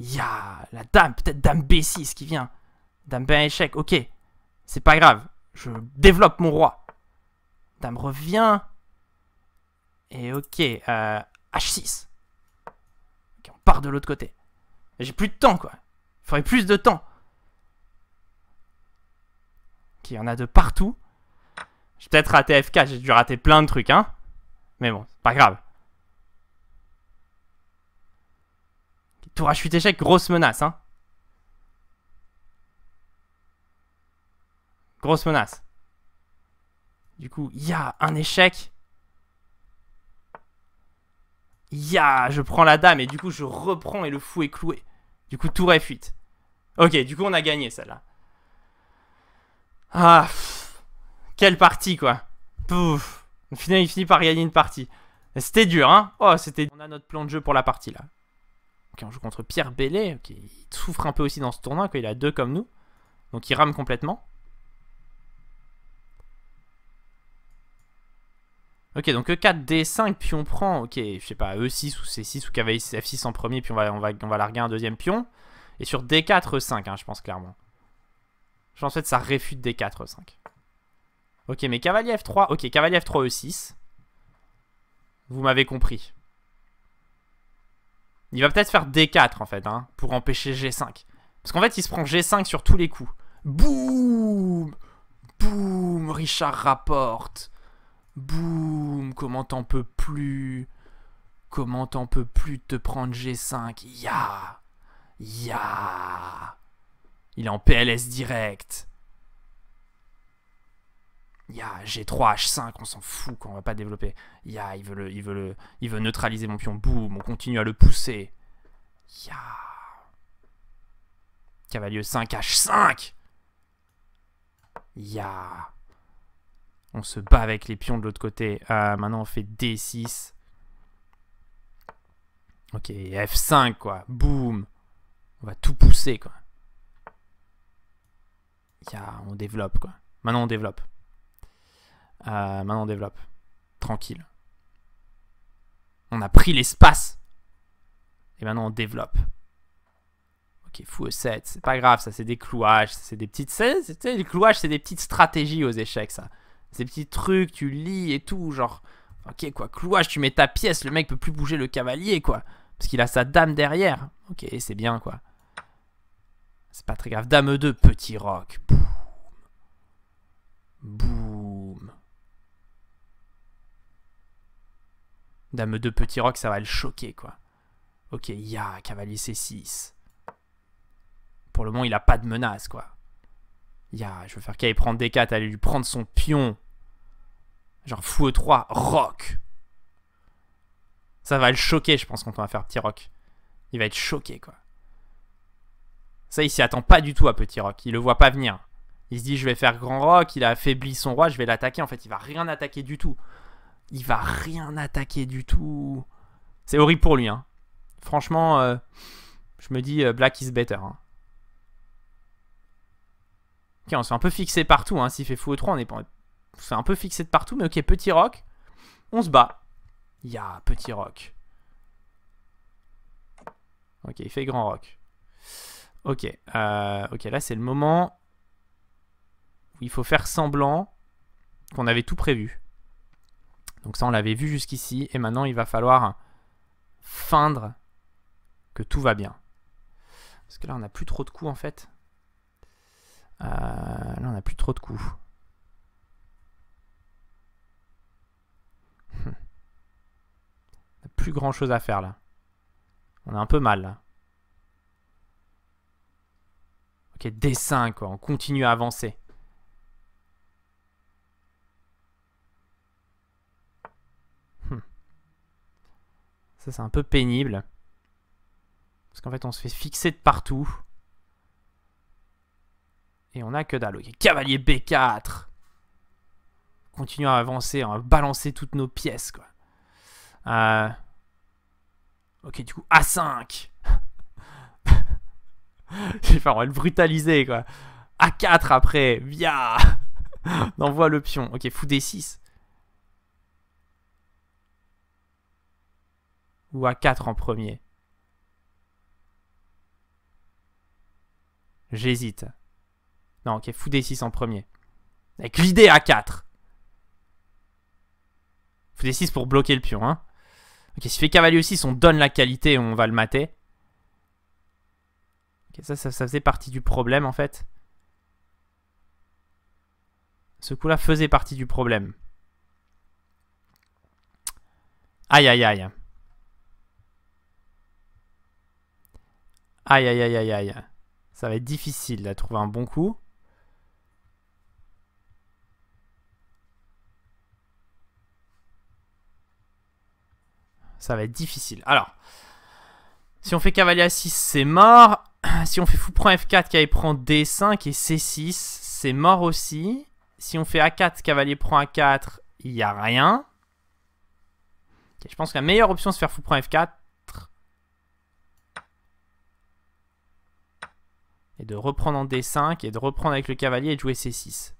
Ya, la Dame, peut-être Dame B6 qui vient. Dame b échec, ok. C'est pas grave, je développe mon roi. Dame revient. Et ok, H6. Euh, de l'autre côté. J'ai plus de temps, quoi. Il faudrait plus de temps. Qu'il y en a de partout. J'ai peut-être raté fk j'ai dû rater plein de trucs, hein. Mais bon, c'est pas grave. Tour à chute échec, grosse menace, hein. Grosse menace. Du coup, il y a un échec. Ya, je prends la dame et du coup je reprends et le fou est cloué. Du coup, tour F8. Ok, du coup on a gagné celle-là. Ah, quelle partie quoi. Pouf. final il finit par gagner une partie. C'était dur, hein Oh, c'était... On a notre plan de jeu pour la partie là. Ok, on joue contre Pierre Bellet, qui souffre un peu aussi dans ce tournoi, Il a deux comme nous. Donc il rame complètement. Ok, donc E4, D5, puis on prend, ok, je sais pas, E6 ou C6 ou cavalier F6 en premier, puis on va, on on va larguer un deuxième pion. Et sur D4, E5, hein, je pense clairement. Je pense ça réfute D4, E5. Ok, mais cavalier F3, ok, cavalier F3, E6. Vous m'avez compris. Il va peut-être faire D4 en fait, hein, pour empêcher G5. Parce qu'en fait, il se prend G5 sur tous les coups. Boum Boum Richard rapporte Boum, comment t'en peux plus Comment t'en peux plus de te prendre G5 Ya Ya Il est en PLS direct. Ya, G3, H5, on s'en fout qu'on va pas développer. Ya, il veut le, il veut le, il veut neutraliser mon pion. Boum, on continue à le pousser. Ya. Cavalier 5, H5. Ya. On se bat avec les pions de l'autre côté. Ah, maintenant on fait D6. Ok, F5 quoi. Boum. On va tout pousser quoi. Yeah, on développe quoi. Maintenant on développe. Ah, maintenant on développe. Tranquille. On a pris l'espace. Et maintenant on développe. Ok, fou E7. C'est pas grave, ça c'est des clouages. C'est des petites. clouages, c'est des petites stratégies aux échecs ça. Ces petits trucs, tu lis et tout, genre. Ok, quoi, clouage, tu mets ta pièce, le mec peut plus bouger le cavalier, quoi. Parce qu'il a sa dame derrière. Ok, c'est bien, quoi. C'est pas très grave. Dame 2, petit rock. Boum. Boum. Dame 2, petit rock, ça va le choquer, quoi. Ok, ya, cavalier C6. Pour le moment, il a pas de menace, quoi je veux faire aille prendre D4, aller lui prendre son pion. Genre fou E3, rock. Ça va le choquer, je pense, quand on va faire petit rock. Il va être choqué, quoi. Ça, il s'y attend pas du tout à petit rock. Il le voit pas venir. Il se dit, je vais faire grand rock, il a affaibli son roi, je vais l'attaquer. En fait, il va rien attaquer du tout. Il va rien attaquer du tout. C'est horrible pour lui, hein. Franchement, euh, je me dis, euh, black is better. Hein. Ok, on s'est un peu fixé partout. Hein. S'il fait fou au 3, on est, on un peu fixé de partout. Mais ok, petit rock. On se bat. Ya, petit rock. Ok, il fait grand rock. Ok, euh, ok, là c'est le moment où il faut faire semblant qu'on avait tout prévu. Donc ça, on l'avait vu jusqu'ici. Et maintenant, il va falloir feindre que tout va bien. Parce que là, on n'a plus trop de coups en fait. Euh, là, on n'a plus trop de coups. Hmm. on plus grand chose à faire là. On a un peu mal là. Ok, dessin, quoi, on continue à avancer. Hmm. Ça c'est un peu pénible. Parce qu'en fait on se fait fixer de partout on a que dalle. Cavalier B4 Continuons à avancer, on va balancer toutes nos pièces. Quoi. Euh, ok, du coup, A5 on va le brutaliser, quoi. A4 après, via On envoie le pion. Ok, fou D6. Ou A4 en premier J'hésite. Non, ok, fou D6 en premier. Avec l'idée à 4. Fou D6 pour bloquer le pion, hein. Ok, si fait cavalier 6, on donne la qualité et on va le mater. Ok, ça, ça, faisait partie du problème, en fait. Ce coup-là faisait partie du problème. Aïe, aïe, aïe. Aïe, aïe, aïe, aïe, aïe. Ça va être difficile de trouver un bon coup. Ça va être difficile. Alors, si on fait cavalier à 6, c'est mort. Si on fait fou prend F4, cavalier prend D5 et C6, c'est mort aussi. Si on fait A4, cavalier prend A4, il n'y a rien. je pense que la meilleure option, c'est faire fou prend F4. Et de reprendre en D5 et de reprendre avec le cavalier et de jouer C6.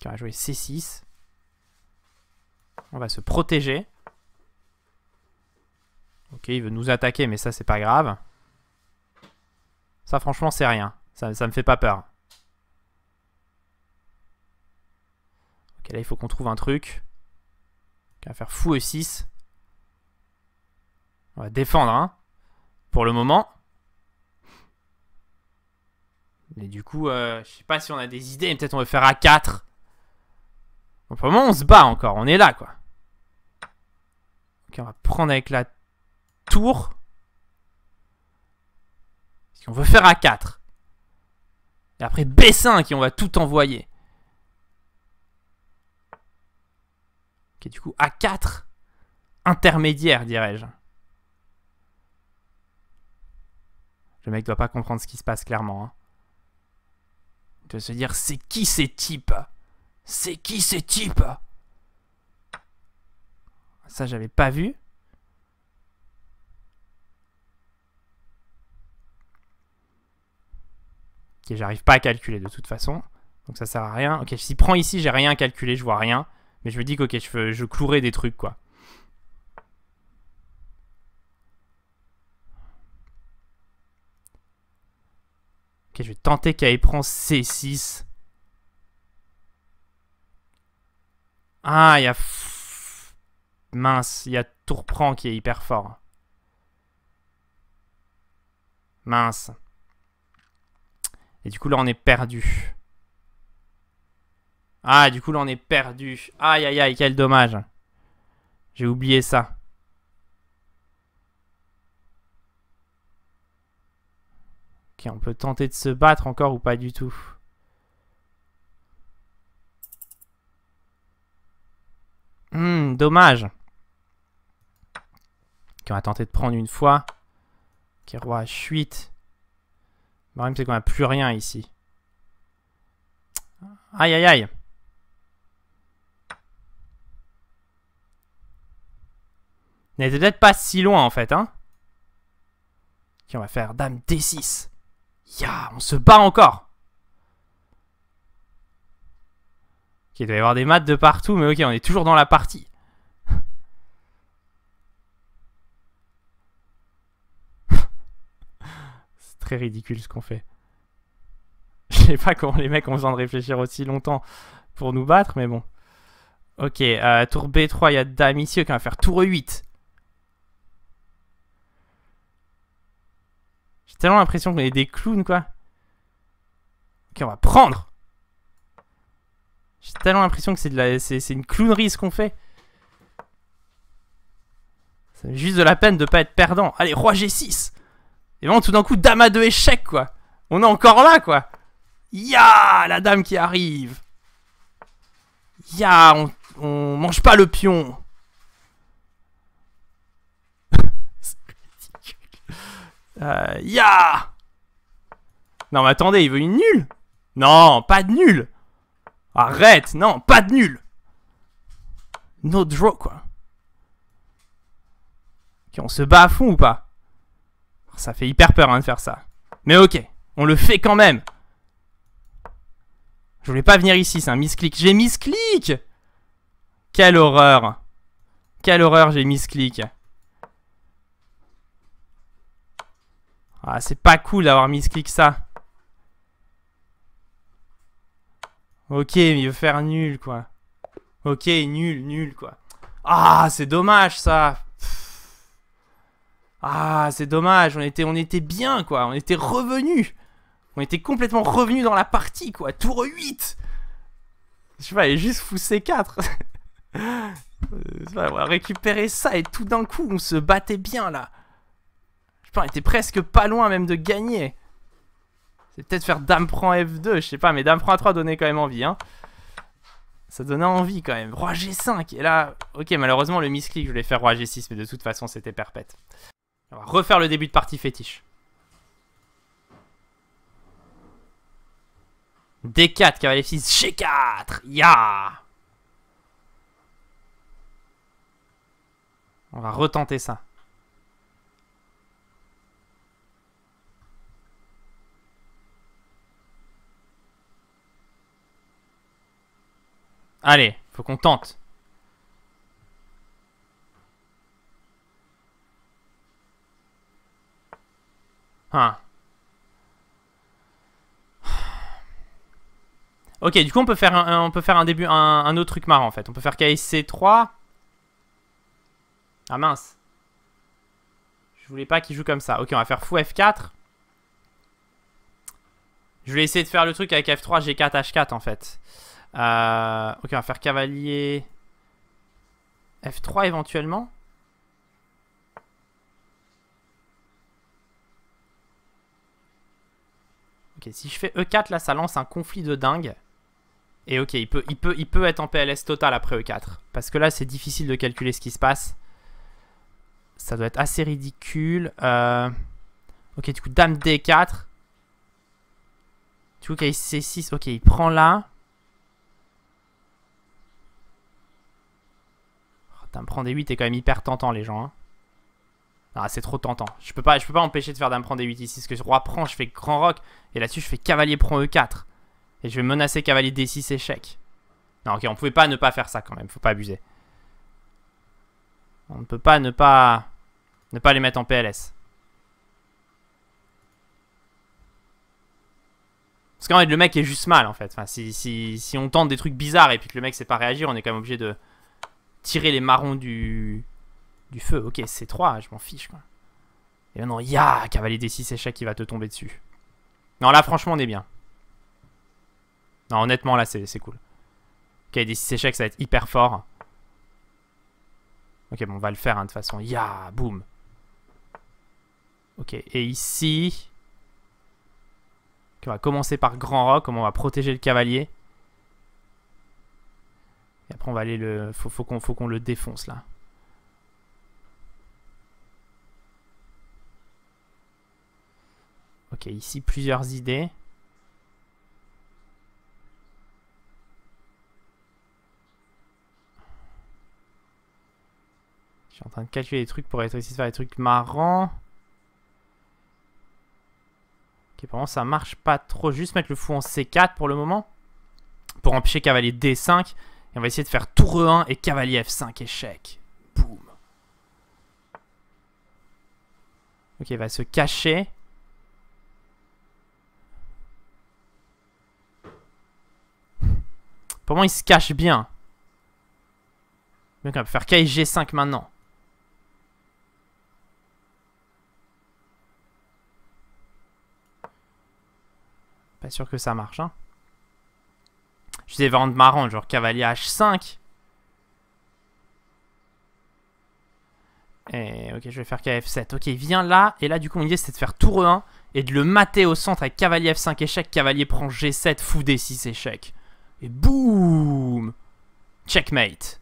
qui va jouer C6. On va se protéger. Ok, il veut nous attaquer, mais ça, c'est pas grave. Ça, franchement, c'est rien. Ça, ça me fait pas peur. Ok, là, il faut qu'on trouve un truc. On va faire fou E6. On va défendre, hein, pour le moment. Mais du coup, euh, je sais pas si on a des idées. Peut-être on veut faire A4 on se bat encore. On est là, quoi. Ok, on va prendre avec la tour. Si on veut faire a 4. Et après B5 on va tout envoyer. Ok, du coup, A4 intermédiaire, dirais-je. Le mec doit pas comprendre ce qui se passe clairement. Hein. Il doit se dire, c'est qui ces types c'est qui ces types Ça, j'avais pas vu. Ok, j'arrive pas à calculer de toute façon. Donc ça sert à rien. Ok, s'il prends ici, j'ai rien à calculer, je vois rien. Mais je me dis que ok, je, je clouerai des trucs, quoi. Ok, je vais tenter qu'elle prend C6. Ah, il y a... Mince, il y a Tourprend qui est hyper fort. Mince. Et du coup, là, on est perdu. Ah, du coup, là, on est perdu. Aïe, aïe, aïe, quel dommage. J'ai oublié ça. Ok, on peut tenter de se battre encore ou pas du tout. Hum, dommage. Qui on va tenter de prendre une fois. Qui roi H8. Le problème, c'est qu'on n'a plus rien ici. Aïe, aïe, aïe. N'était peut-être pas si loin, en fait, hein. Qui on va faire Dame D6. Ya, on se bat encore Ok, il doit y avoir des maths de partout, mais ok, on est toujours dans la partie. C'est très ridicule ce qu'on fait. Je sais pas comment les mecs ont besoin de réfléchir aussi longtemps pour nous battre, mais bon. Ok, euh, tour B3, il y a Dame ici, ok, va faire tour 8. J'ai tellement l'impression qu'on est des clowns, quoi. Ok, on va prendre j'ai tellement l'impression que c'est de la, c'est, une clownerie ce qu'on fait. C'est juste de la peine de pas être perdant. Allez, roi G6 Et bon tout d'un coup, dame à deux échecs, quoi On est encore là, quoi Ya La dame qui arrive Ya on, mange pas le pion Euh, ya Non mais attendez, il veut une nulle Non, pas de nulle Arrête Non, pas de nul No draw, quoi. Ok, on se bat à fond ou pas Ça fait hyper peur hein, de faire ça. Mais ok, on le fait quand même Je voulais pas venir ici, c'est un misclick. J'ai misclick Quelle horreur Quelle horreur, j'ai misclick. Ah, c'est pas cool d'avoir misclick ça. Ok, il veut faire nul, quoi. Ok, nul, nul, quoi. Ah, c'est dommage, ça Ah, c'est dommage, on était, on était bien, quoi. On était revenu On était complètement revenu dans la partie, quoi. Tour 8 Je sais pas, il est juste fou C4 on va récupérer ça et tout d'un coup, on se battait bien, là. Je sais pas, on était presque pas loin même de gagner peut-être faire dame prend F2, je sais pas, mais dame prend A3 donnait quand même envie. Hein. Ça donnait envie quand même. Roi G5, et là, ok, malheureusement le misclic je voulais faire Roi G6, mais de toute façon c'était perpète. On va refaire le début de partie fétiche. D4, cavalier 6, G4, ya On va retenter ça. Allez, faut qu'on tente. Hein. Ok, du coup on peut faire un, on peut faire un début un, autre truc marrant en fait. On peut faire KSC 3. Ah mince. Je voulais pas qu'il joue comme ça. Ok, on va faire fou F4. Je voulais essayer de faire le truc avec F3 G4 H4 en fait. Euh, ok, on va faire cavalier F3 éventuellement. Ok, si je fais E4, là, ça lance un conflit de dingue. Et ok, il peut, il peut, il peut être en PLS total après E4. Parce que là, c'est difficile de calculer ce qui se passe. Ça doit être assez ridicule. Euh, ok, du coup, dame D4. Du coup, ok, C6. Ok, il prend là. me prend des 8 est quand même hyper tentant, les gens. Hein. Ah, c'est trop tentant. Je peux pas, je peux pas empêcher de faire d'un prendre des 8 ici. Ce que je roi prend, je fais grand rock. Et là-dessus, je fais cavalier prend E4. Et je vais menacer cavalier D6 échec. Non, ok, on pouvait pas ne pas faire ça quand même. Faut pas abuser. On ne peut pas ne pas ne pas les mettre en PLS. Parce qu'en fait, le mec est juste mal en fait. Enfin, si, si on tente des trucs bizarres et puis que le mec sait pas réagir, on est quand même obligé de, tirer les marrons du, feu. Ok, c'est 3, je m'en fiche. Quoi. Et maintenant, y'a cavalier des 6 échecs qui va te tomber dessus. Non, là, franchement, on est bien. Non, honnêtement, là, c'est cool. Ok, des 6 échecs, ça va être hyper fort. Ok, bon, on va le faire, hein, de toute façon. Ya, boum. Ok, et ici... On va commencer par Grand Rock, comment on va protéger le cavalier. Et après, on va aller le. Faut, faut qu'on le défonce là. Ok, ici plusieurs idées. Je suis en train de calculer des trucs pour être ici, faire des trucs marrants. Ok, pour ça marche pas trop. Juste mettre le fou en C4 pour le moment. Pour empêcher cavalier D5. Et on va essayer de faire tour E1 et cavalier F5, échec. Boum. Ok, il va se cacher. Pour moi, il se cache bien. Donc on va faire kg 5 maintenant. Pas sûr que ça marche, hein. Je sais vraiment marrant, genre cavalier H5. Et eh, ok, je vais faire KF7. Ok, il vient là. Et là, du coup, l'idée, c'est de faire tour 1 et de le mater au centre avec cavalier F5 échec. Cavalier prend G7, fou D6 échec. Et boum Checkmate.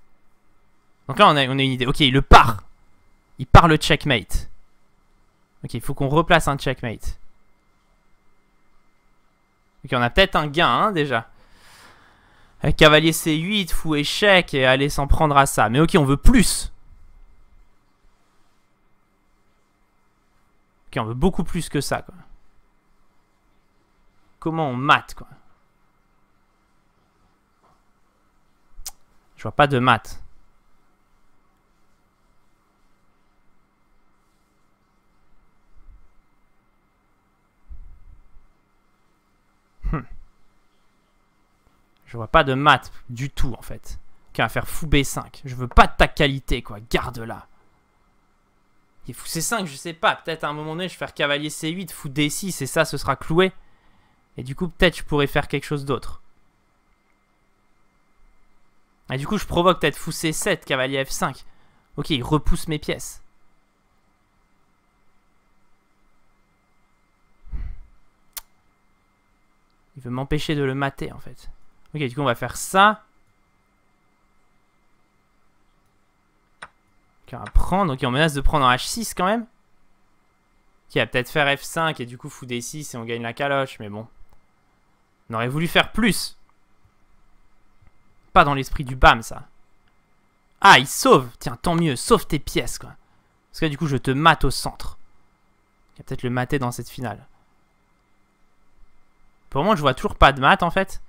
Donc là, on a, on a une idée. Ok, il le part. Il part le checkmate. Ok, il faut qu'on replace un checkmate. Ok, on a peut-être un gain, hein, déjà. Cavalier C8, fou échec, et aller s'en prendre à ça. Mais ok, on veut plus. Ok, on veut beaucoup plus que ça, Comment on mate, quoi Je vois pas de maths. Je vois pas de maths du tout, en fait. Qu'à faire fou B5. Je veux pas de ta qualité, quoi. Garde-la. Et fou C5, je sais pas. Peut-être à un moment donné, je vais faire cavalier C8, fou D6, et ça, ce sera cloué. Et du coup, peut-être je pourrais faire quelque chose d'autre. Et du coup, je provoque peut-être fou C7, cavalier F5. Ok, il repousse mes pièces. Il veut m'empêcher de le mater, en fait. Ok, du coup, on va faire ça. Ok, on va prendre. Ok, on menace de prendre en H6 quand même. Qui va peut-être faire F5 et du coup, fou des 6 et on gagne la caloche, mais bon. On aurait voulu faire plus. Pas dans l'esprit du BAM, ça. Ah, il sauve Tiens, tant mieux, sauve tes pièces, quoi. Parce que du coup, je te mate au centre. Il va peut-être le mater dans cette finale. Pour moi, je vois toujours pas de mat, en fait.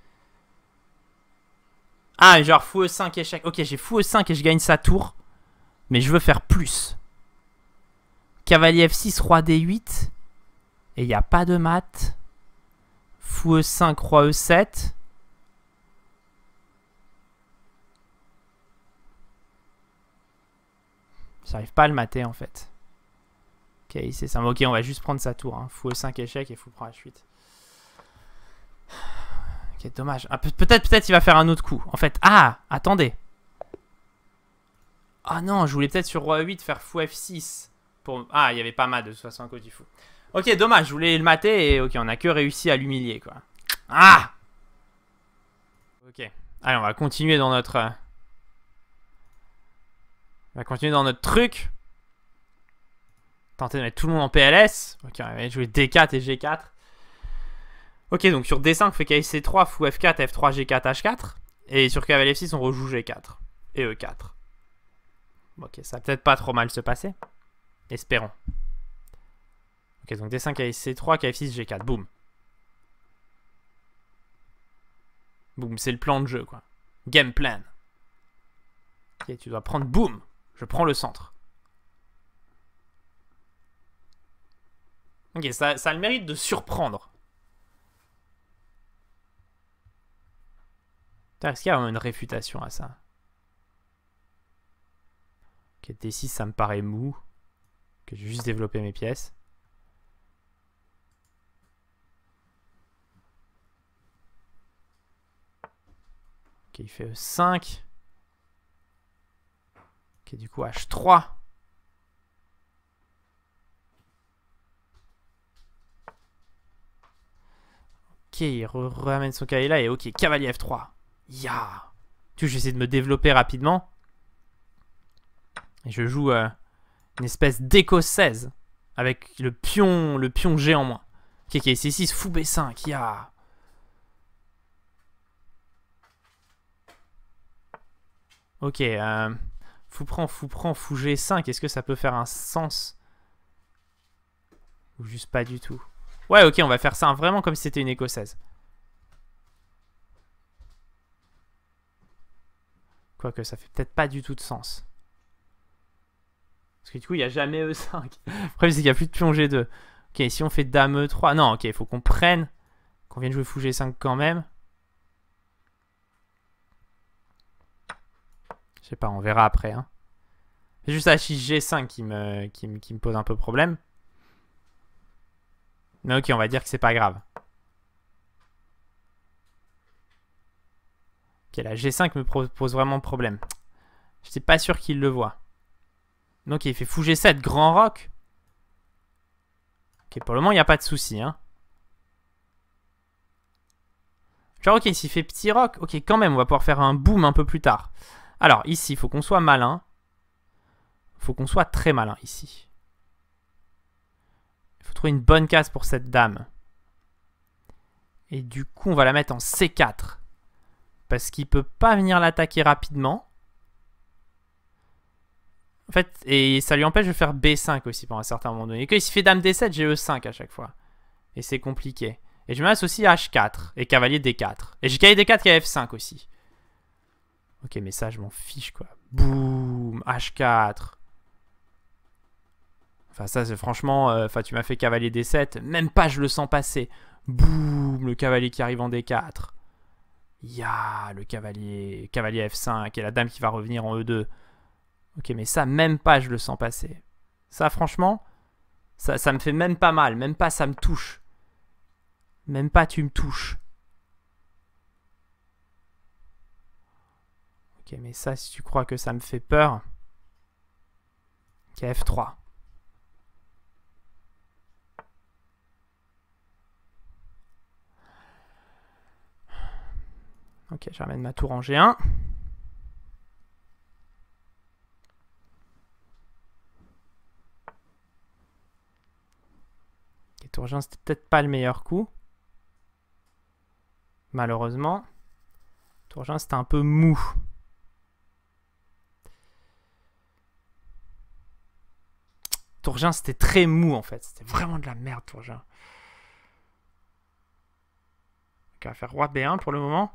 Ah, genre fou E5 échec. Ok, j'ai fou E5 et je gagne sa tour. Mais je veux faire plus. Cavalier F6, roi D8. Et il n'y a pas de mat. Fou E5, roi E7. J'arrive pas à le mater en fait. Ok, c'est ça. Ok, on va juste prendre sa tour. Hein. Fou E5 échec et fou prend H8. Ok, dommage. Ah, peut-être, peut-être il va faire un autre coup. En fait, ah, attendez. Ah non, je voulais peut-être sur Roi 8 faire fou F6. Pour... Ah, il y avait pas mal de 60 façon du fou. Ok, dommage, je voulais le mater et ok, on a que réussi à l'humilier quoi. Ah Ok, allez, on va continuer dans notre... Euh, on va continuer dans notre truc. Tenter de mettre tout le monde en PLS. Ok, on va jouer D4 et G4. Ok, donc sur D5, fait ksc 3 fou F4, F3, G4, H4. Et sur kvlf 6 on rejoue G4 et E4. Ok, ça va peut-être pas trop mal se passer. Espérons. Ok, donc D5, c 3 KF6, G4. Boum. Boum, c'est le plan de jeu, quoi. Game plan. Ok, tu dois prendre boum. Je prends le centre. Ok, ça, ça a le mérite de surprendre. Est-ce qu'il y a une réfutation à ça Ok, D6, ça me paraît mou. Que j'ai juste développé mes pièces. Ok, il fait E5. Ok, du coup, H3. Ok, il ramène son cavalier là et ok, cavalier F3. Ya Tu j'essaie de me développer rapidement. Et je joue euh, une espèce d'écossaise avec le pion, le pion G en moi. Ok, ok, C6, fou B5, ya Ok, euh, fou prend, fou prend, fou G5, est-ce que ça peut faire un sens Ou juste pas du tout Ouais, ok, on va faire ça vraiment comme si c'était une écossaise. Quoique ça fait peut-être pas du tout de sens. Parce que du coup, il n'y a jamais E5. Le problème, c'est qu'il n'y a plus de plongée 2. Ok, si on fait Dame E3. Non, ok, il faut qu'on prenne. Qu'on vienne jouer Fou G5 quand même. Je sais pas, on verra après. Hein. C'est juste H6 G5 qui me, qui, qui me pose un peu problème. Mais ok, on va dire que c'est pas grave. la G5 me pose vraiment problème. Je n'étais pas sûr qu'il le voit. Donc il fait fou G7, grand rock. Ok, pour le moment, il n'y a pas de souci. Hein. Genre, ok, s'il fait petit rock, ok, quand même, on va pouvoir faire un boom un peu plus tard. Alors, ici, il faut qu'on soit malin. Il faut qu'on soit très malin, ici. Il faut trouver une bonne case pour cette dame. Et du coup, on va la mettre en C4. Parce qu'il peut pas venir l'attaquer rapidement. En fait, et ça lui empêche de faire B5 aussi pour un certain moment donné. Et qu'il fait dame D7, j'ai E5 à chaque fois. Et c'est compliqué. Et je me laisse aussi H4 et cavalier D4. Et j'ai cavalier D4 et F5 aussi. Ok, mais ça, je m'en fiche, quoi. Boum, H4. Enfin, ça, c'est franchement... Euh, enfin, tu m'as fait cavalier D7. Même pas, je le sens passer. Boum, le cavalier qui arrive en D4. Il y a le cavalier, cavalier F5 et la dame qui va revenir en E2. Ok, mais ça, même pas, je le sens passer. Ça, franchement, ça, ça me fait même pas mal. Même pas, ça me touche. Même pas, tu me touches. Ok, mais ça, si tu crois que ça me fait peur. Ok, F3. Ok, j'amène ma tour en G1. Et tour c'était peut-être pas le meilleur coup. Malheureusement. Tour c'était un peu mou. Tourgin, c'était très mou en fait. C'était vraiment de la merde, Tourgin. Ok, on va faire roi B1 pour le moment.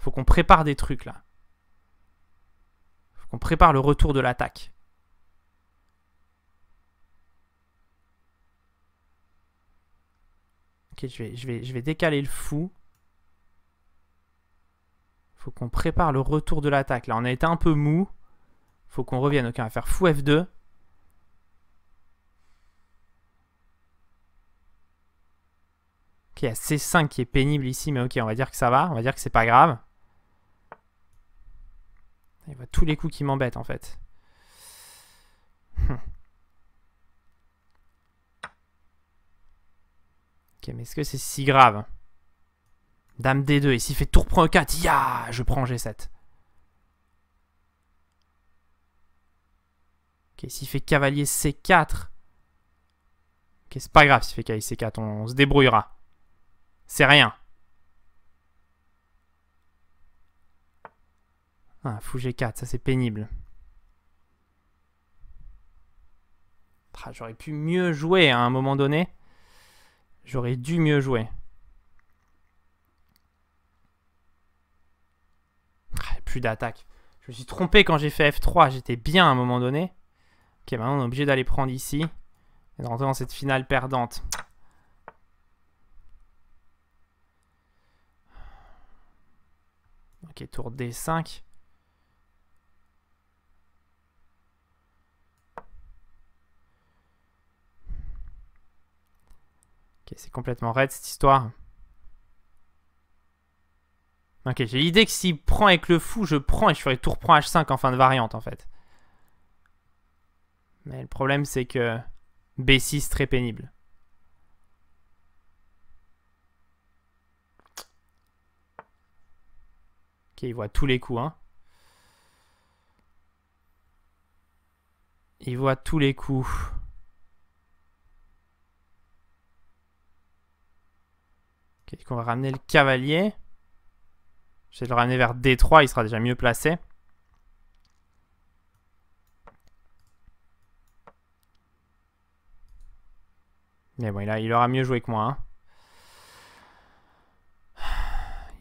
Faut qu'on prépare des trucs là. Faut qu'on prépare le retour de l'attaque. Ok, je vais, je vais, décaler le fou. Faut qu'on prépare le retour de l'attaque. Là, on a été un peu mou. Faut qu'on revienne. Ok, on va faire fou F2. Ok, il y a C5 qui est pénible ici, mais ok, on va dire que ça va. On va dire que c'est pas grave. Il voit tous les coups qui m'embêtent en fait. Hum. Ok, mais est-ce que c'est si grave Dame D2, et s'il fait tour prend E4, ya Je prends G7. Ok, s'il fait cavalier C4... Ok, c'est pas grave s'il fait cavalier C4, on se débrouillera. C'est rien. Ah, fou G4, ça c'est pénible. Ah, j'aurais pu mieux jouer hein, à un moment donné. J'aurais dû mieux jouer. Ah, plus d'attaque. Je me suis trompé quand j'ai fait F3. J'étais bien à un moment donné. Ok, maintenant on est obligé d'aller prendre ici. Et de rentrer dans cette finale perdante. Ok, tour D5. c'est complètement raide cette histoire. Ok, j'ai l'idée que s'il prend avec le fou, je prends et je ferai tour reprendre H5 en fin de variante en fait. Mais le problème c'est que B6 très pénible. Ok, il voit tous les coups. Hein. Il voit tous les coups. On va ramener le cavalier. Je vais le ramener vers D3, il sera déjà mieux placé. Mais bon, il, il aura mieux joué que moi. Hein.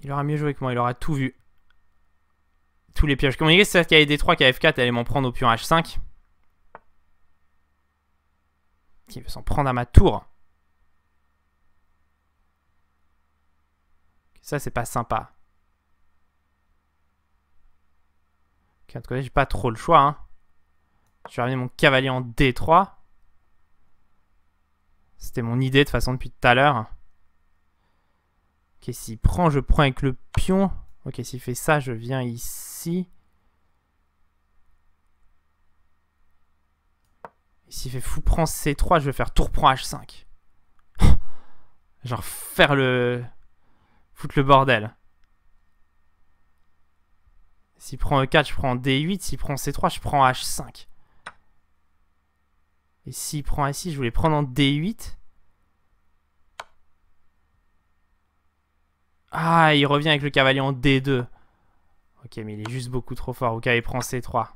Il aura mieux joué que moi, il aura tout vu. Tous les pièges. Comme il c'est qu'il y avait D3, qui avait F4, elle allait m'en prendre au pion H5. Qui veut s'en prendre à ma tour. Ça, c'est pas sympa. Ok, en tout cas, j'ai pas trop le choix. Hein. Je vais ramener mon cavalier en D3. C'était mon idée de toute façon depuis tout à l'heure. Ok, s'il prend, je prends avec le pion. Ok, s'il fait ça, je viens ici. Et s'il fait fou prend C3, je vais faire tour prend H5. Genre faire le foutre le bordel. S'il prend E4, je prends D8. S'il prend C3, je prends H5. Et s'il prend A6, je voulais prendre en D8. Ah, il revient avec le cavalier en D2. Ok, mais il est juste beaucoup trop fort. Ok il prend C3.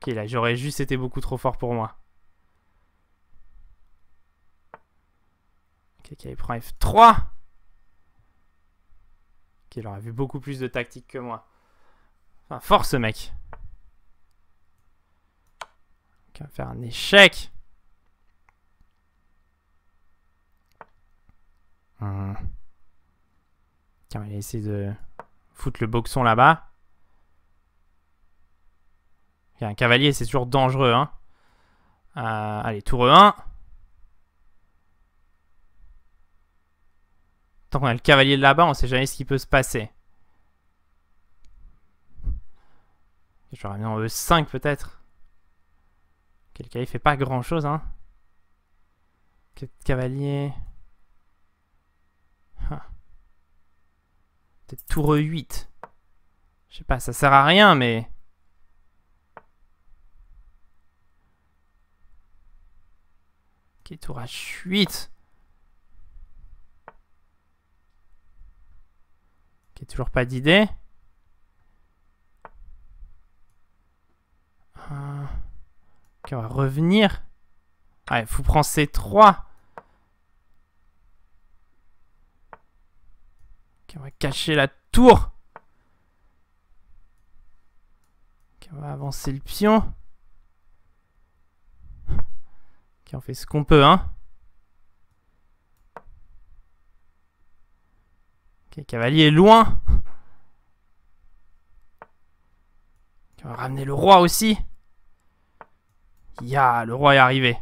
Ok, là, j'aurais juste été beaucoup trop fort pour moi. il prend F3 Il aurait vu beaucoup plus de tactique que moi. Enfin, force mec. Ok va faire un échec. Hum. Tiens, il a essayé de foutre le boxon là-bas. Il y a Un cavalier, c'est toujours dangereux. Hein. Euh, allez, tour 1. Tant qu'on a le cavalier de là-bas, on sait jamais ce qui peut se passer. Je vais ramener en E5 peut-être. Quel cavalier fait pas grand chose, hein. Cavalier. Ah. Peut-être tour E8. Je sais pas, ça sert à rien, mais. Quel tour H8. toujours pas d'idée. Euh, ok, va revenir. Allez, faut prendre ces trois. Ok, on va cacher la tour. Ok, va avancer le pion. on fait ce qu'on peut, hein. Ok, cavalier est loin. On va ramener le roi aussi. Ya, le roi est arrivé.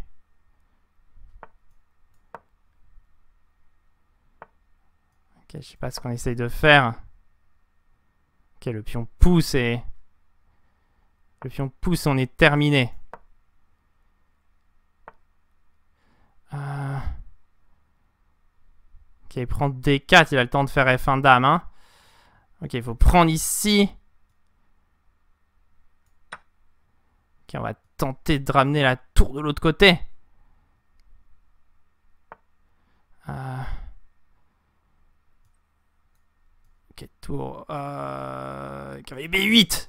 Ok, je sais pas ce qu'on essaye de faire. Ok, le pion pousse et... Le pion pousse, on est terminé. Euh... Ok, il prend D4, il a le temps de faire F1 dame. Hein. Ok, il faut prendre ici. Ok, on va tenter de ramener la tour de l'autre côté. Euh. Ok, tour. Euh, B8.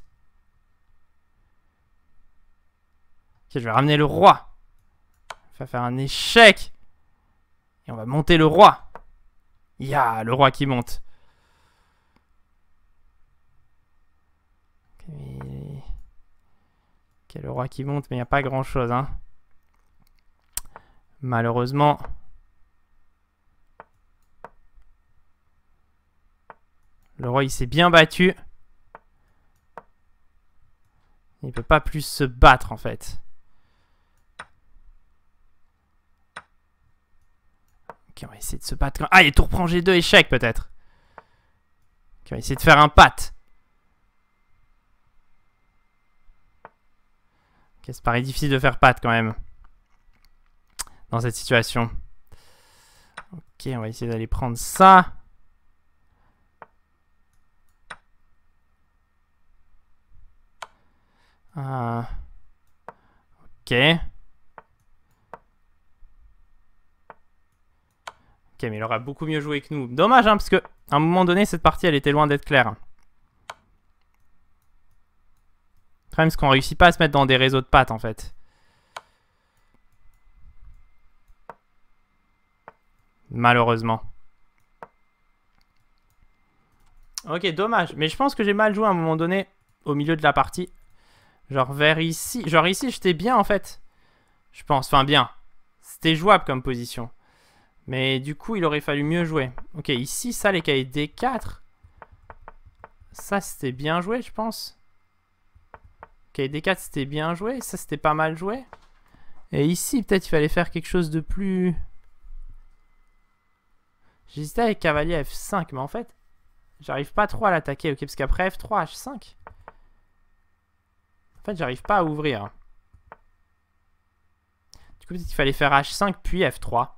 Ok, je vais ramener le roi. Il va faire un échec. Et on va monter le roi y a le roi qui monte. Ok, le roi qui monte, mais il n'y a pas grand-chose. Hein. Malheureusement. Le roi, il s'est bien battu. Il peut pas plus se battre, en fait. On va essayer de se battre. Ah, il est tout G2 échec peut-être. on va essayer de faire un pat. Ok ça paraît difficile de faire pat quand même. Dans cette situation. Ok, on va essayer d'aller prendre ça. Ah. Ok. Ok, mais il aura beaucoup mieux joué que nous. Dommage, hein, parce que un moment donné, cette partie, elle était loin d'être claire. Le problème, c'est qu'on réussit pas à se mettre dans des réseaux de pattes, en fait. Malheureusement. Ok, dommage. Mais je pense que j'ai mal joué à un moment donné au milieu de la partie. Genre vers ici. Genre ici, j'étais bien, en fait. Je pense. Enfin, bien. C'était jouable comme position. Mais du coup, il aurait fallu mieux jouer. Ok, ici, ça, les cahiers D4. Ça, c'était bien joué, je pense. Cahier D4, c'était bien joué. Ça, c'était pas mal joué. Et ici, peut-être, il fallait faire quelque chose de plus... J'hésitais avec cavalier F5, mais en fait, j'arrive pas trop à l'attaquer. Ok, parce qu'après F3, H5... En fait, j'arrive pas à ouvrir. Du coup, peut-être qu'il fallait faire H5 puis F3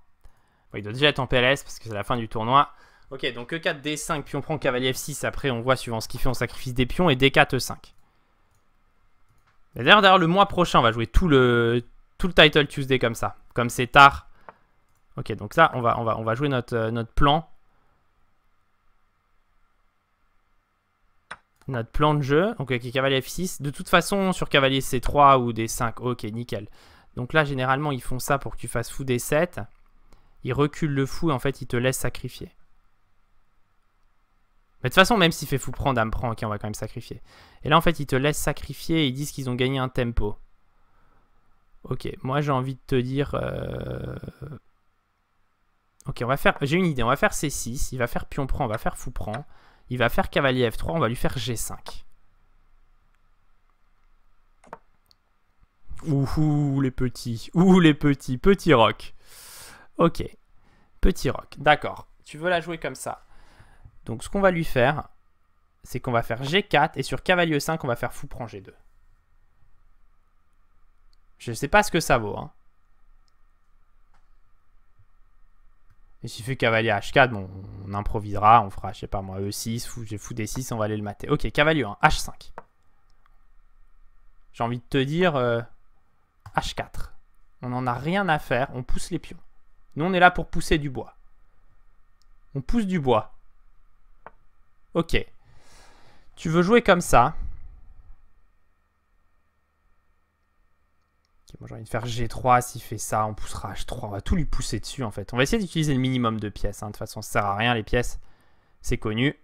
il doit déjà être en PLS parce que c'est la fin du tournoi. Ok, donc E4, D5, puis on prend cavalier F6. Après, on voit suivant ce qu'il fait, on sacrifice des pions et D4, E5. D'ailleurs, le mois prochain, on va jouer tout le, tout le Title Tuesday comme ça. Comme c'est tard. Ok, donc ça, on va, on va, on va jouer notre, euh, notre plan. Notre plan de jeu. Donc, ok, cavalier F6. De toute façon, sur cavalier C3 ou D5, ok, nickel. Donc là, généralement, ils font ça pour que tu fasses fou D7 il recule le fou et en fait il te laisse sacrifier. Mais de toute façon, même s'il fait fou prend, dame prend, ok, on va quand même sacrifier. Et là, en fait, il te laisse sacrifier et ils disent qu'ils ont gagné un tempo. Ok, moi j'ai envie de te dire... Euh, ok, on va faire... J'ai une idée, on va faire C6, il va faire pion prend, on va faire fou prend. Il va faire cavalier F3, on va lui faire G5. Ouh, les petits, ouh les petits, petits roc. Ok. Petit rock. D'accord. Tu veux la jouer comme ça. Donc ce qu'on va lui faire, c'est qu'on va faire G4 et sur cavalier 5, on va faire fou prend G2. Je sais pas ce que ça vaut. Hein. s'il fait cavalier H4, bon, on improvisera, on fera, je sais pas moi, E6, j'ai fou D6, on va aller le mater. Ok, cavalier 1, H5. J'ai envie de te dire H4. Euh, on n'en a rien à faire, on pousse les pions. Nous, on est là pour pousser du bois. On pousse du bois. Ok. Tu veux jouer comme ça. moi, j'ai envie de faire G3. S'il fait ça, on poussera H3. On va tout lui pousser dessus, en fait. On va essayer d'utiliser le minimum de pièces. Hein. De toute façon, ça sert à rien, les pièces. C'est connu.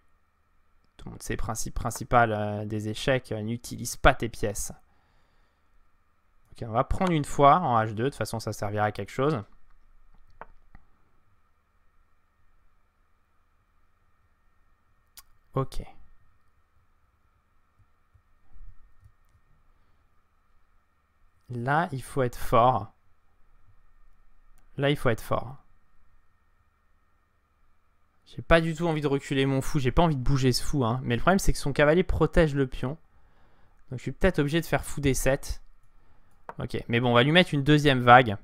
Tout le monde sait principe principal euh, des échecs. Euh, n'utilise pas tes pièces. Ok, on va prendre une fois en H2. De toute façon, ça servira à quelque chose. OK. Là, il faut être fort. Là, il faut être fort. J'ai pas du tout envie de reculer mon fou. J'ai pas envie de bouger ce fou. Hein. Mais le problème, c'est que son cavalier protège le pion. Donc, je suis peut-être obligé de faire fou des 7. Ok. Mais bon, on va lui mettre une deuxième vague.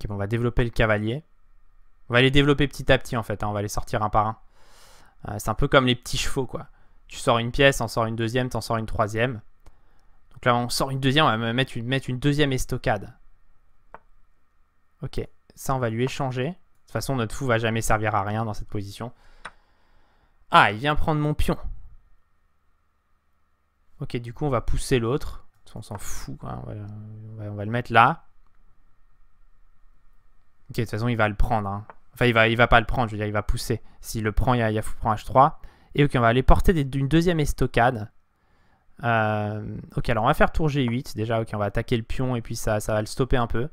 Ok, bon, on va développer le cavalier. On va les développer petit à petit en fait, hein. on va les sortir un par un. Euh, c'est un peu comme les petits chevaux quoi. Tu sors une pièce, en sors une deuxième, t'en sors une troisième. Donc là on sort une deuxième, on va mettre une, deuxième estocade. Ok, ça on va lui échanger. De toute façon notre fou va jamais servir à rien dans cette position. Ah, il vient prendre mon pion. Ok, du coup on va pousser l'autre. On s'en fout, On, va, on va le mettre là. Ok, de toute façon, il va le prendre. Hein. Enfin, il va, il va pas le prendre, je veux dire, il va pousser. S'il le prend, il y a, fou prend H3. Et ok, on va aller porter des, une deuxième estocade. Euh, ok, alors on va faire tour G8 déjà. Ok, on va attaquer le pion et puis ça, ça va le stopper un peu.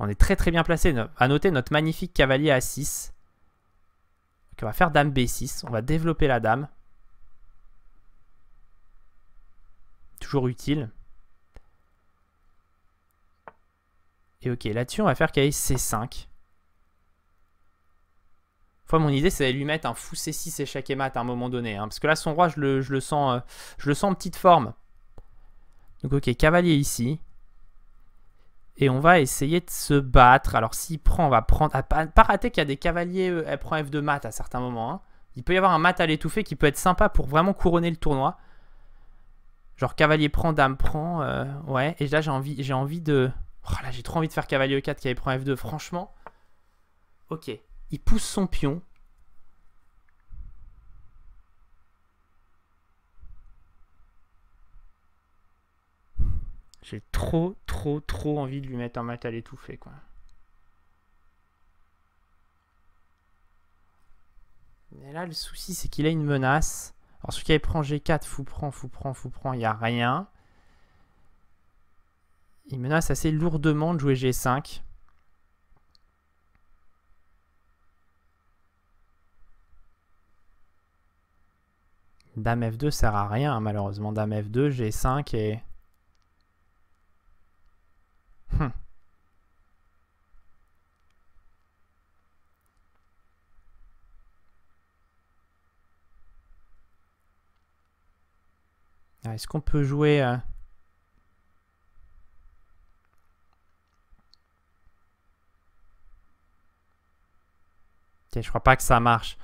On est très très bien placé. À noter notre magnifique cavalier a 6. Ok, on va faire dame B6. On va développer la dame. Toujours utile. Et ok, là-dessus, on va faire cavalier C5. Enfin, mon idée, c'est de lui mettre un fou C6 échec et mat à un moment donné. Hein. parce que là, son roi, je le, sens, euh, je le sens en petite forme. Donc, ok, cavalier ici. Et on va essayer de se battre. Alors, s'il prend, on va prendre... À pas rater qu'il y a des cavaliers... Euh, elle prend F2 mat à certains moments. Hein. Il peut y avoir un mat à l'étouffer qui peut être sympa pour vraiment couronner le tournoi. Genre, cavalier prend, dame prend. Euh, ouais, et là, j'ai envie, envie de... Oh j'ai trop envie de faire cavalier E4, avait prend F2. Franchement... Ok il pousse son pion. J'ai trop, trop, trop envie de lui mettre un mat à l'étouffer, quoi. Mais là, le souci, c'est qu'il a une menace. Alors, ce qui prend G4, fou prend, fou prend, fou prend, il n'y a rien. Il menace assez lourdement de jouer G5. Dame F2 sert à rien, malheureusement. Dame F2, j'ai 5 et... Hum. Ah, est-ce qu'on peut jouer... Euh, je crois pas que ça marche.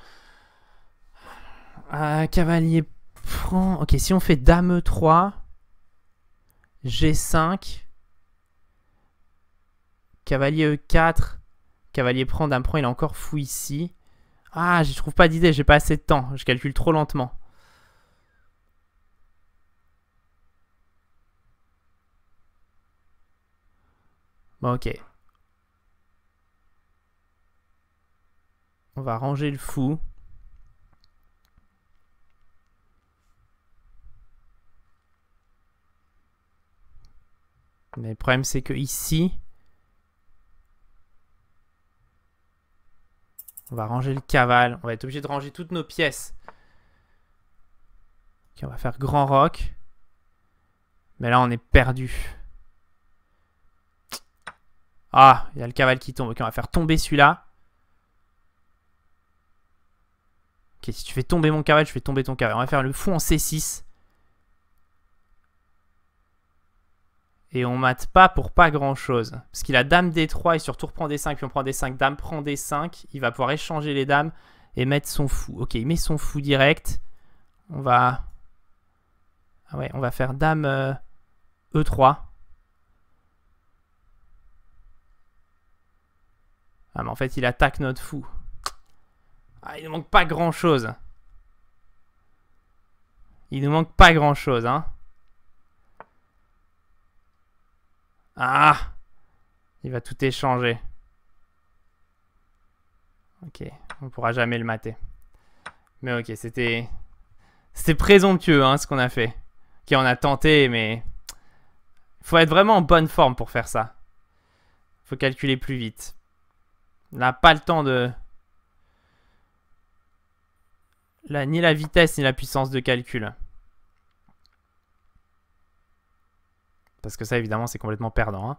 Euh, cavalier prend... Ok, si on fait dame 3, G5, cavalier E4, cavalier prend, dame prend, il est encore fou ici. Ah, je trouve pas d'idée, j'ai pas assez de temps, je calcule trop lentement. Bon, ok. On va ranger le fou. Mais le problème, c'est que ici, on va ranger le caval. On va être obligé de ranger toutes nos pièces. Ok, on va faire grand rock. Mais là, on est perdu. Ah, il y a le caval qui tombe. Ok, on va faire tomber celui-là. Ok, si tu fais tomber mon caval, je fais tomber ton caval. On va faire le fou en C6. et on mate pas pour pas grand chose. Parce qu'il a dame D3 et surtout tour prend D5, puis on prend D5, dame prend D5. Il va pouvoir échanger les dames et mettre son fou. Ok, il met son fou direct. On va. Ah ouais, on va faire dame E3. Euh, e ah, mais en fait, il attaque notre fou. Ah, il nous manque pas grand chose. Il nous manque pas grand chose, hein. Ah Il va tout échanger. Ok, on pourra jamais le mater. Mais ok, c'était... C'était présomptueux, hein, ce qu'on a fait. Ok, on a tenté, mais... Il faut être vraiment en bonne forme pour faire ça. faut calculer plus vite. On n'a pas le temps de... Là, ni la vitesse, ni la puissance de calcul. Parce que ça, évidemment, c'est complètement perdant. Hein.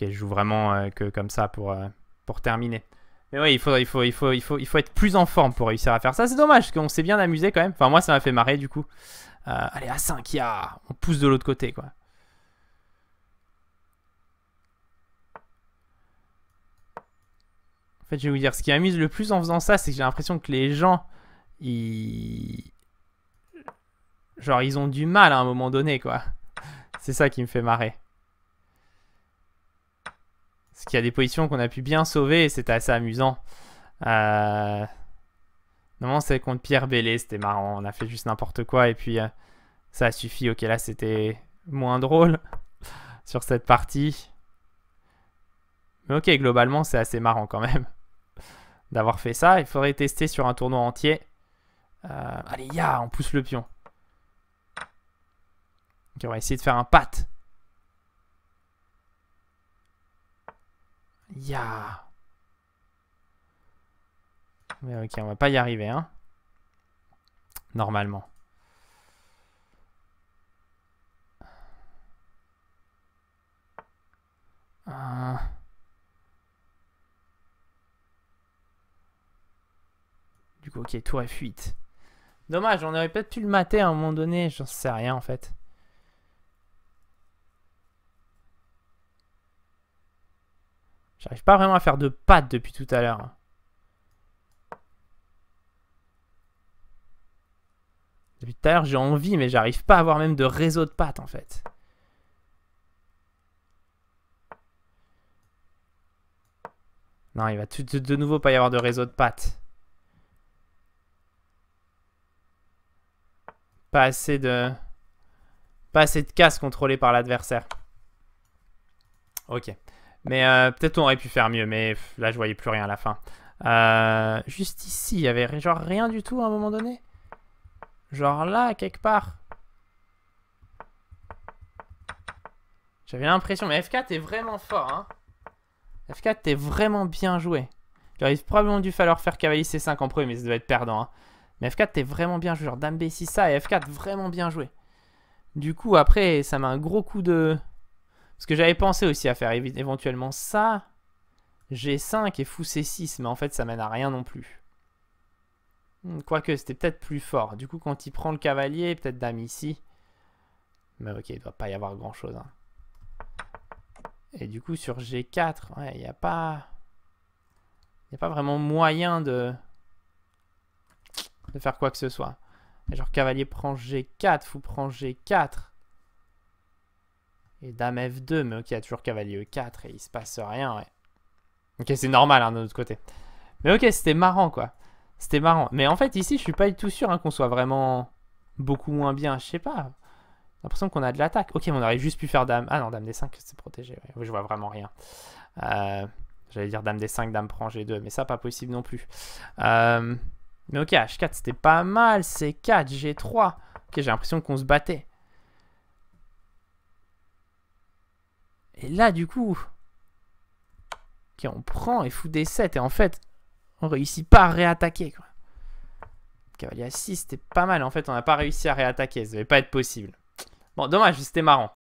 Ok, je joue vraiment euh, que comme ça pour, euh, pour terminer. Mais oui, il faut, il, faut, il, faut, il, faut, il faut être plus en forme pour réussir à faire ça. C'est dommage, parce qu'on s'est bien amusé quand même. Enfin, moi, ça m'a fait marrer du coup. Euh, allez, à 5, a... On pousse de l'autre côté, quoi. En fait, je vais vous dire, ce qui m'amuse le plus en faisant ça, c'est que j'ai l'impression que les gens, ils... Genre, ils ont du mal à un moment donné, quoi. C'est ça qui me fait marrer. Parce qu'il y a des positions qu'on a pu bien sauver et c'était assez amusant. non euh, Normalement, c'est contre Pierre Bellé, c'était marrant. On a fait juste n'importe quoi et puis euh, ça a suffi. Ok, là, c'était moins drôle sur cette partie. Mais ok, globalement, c'est assez marrant quand même d'avoir fait ça. Il faudrait tester sur un tournoi entier. Euh, allez, ya, on pousse le pion on va essayer de faire un pat. Ya. Mais ok, on va pas y arriver, hein. Normalement. Du coup, ok, tout F8. Dommage, on aurait peut-être pu le mater à un moment donné, j'en sais rien en fait. J'arrive pas vraiment à faire de pattes depuis tout à l'heure. Depuis tout à l'heure, j'ai envie, mais j'arrive pas à avoir même de réseau de pattes, en fait. Non, il va de, nouveau pas y avoir de réseau de pattes. Pas assez de... Pas assez de casse contrôlée par l'adversaire. Ok. Mais euh, peut-être on aurait pu faire mieux, mais là je voyais plus rien à la fin. Euh, juste ici, il y avait genre rien du tout à un moment donné Genre là, quelque part J'avais l'impression, mais F4 est vraiment fort, hein F4 t'es vraiment bien joué. J'aurais probablement dû falloir faire cavalier C5 en premier, mais ça doit être perdant, hein. Mais F4 t'es vraiment bien joué, genre dame B6 ça et F4 vraiment bien joué. Du coup après ça m'a un gros coup de... Ce que j'avais pensé aussi à faire éventuellement ça, G5 et fou C6, mais en fait ça mène à rien non plus. Hmm, quoique, c'était peut-être plus fort. Du coup, quand il prend le cavalier, peut-être dame ici. Mais ok, il doit pas y avoir grand-chose. Hein. Et du coup, sur G4, il n'y a pas... Il a pas vraiment moyen de... De faire quoi que ce soit. Genre, cavalier prend G4, fou prend G4. Et Dame F2, mais ok, il y a toujours cavalier E4 et il se passe rien, ouais. Ok, c'est normal hein, de notre côté. Mais ok, c'était marrant, quoi. C'était marrant. Mais en fait, ici, je suis pas du tout sûr hein, qu'on soit vraiment beaucoup moins bien. Je sais pas. J'ai l'impression qu'on a de l'attaque. Ok, on aurait juste pu faire dame. Ah non, dame D5, c'est protégé. Ouais. Je vois vraiment rien. Euh, j'allais dire dame D5, dame prend G2, mais ça, pas possible non plus. Euh, mais ok, H4, c'était pas mal. C'est 4 G3. Ok, j'ai l'impression qu'on se battait. Et là, du coup, on prend et fout des 7. Et en fait, on réussit pas à réattaquer. Quoi. Cavalier à 6, c'était pas mal. En fait, on n'a pas réussi à réattaquer. Ça devait pas être possible. Bon, dommage, c'était marrant.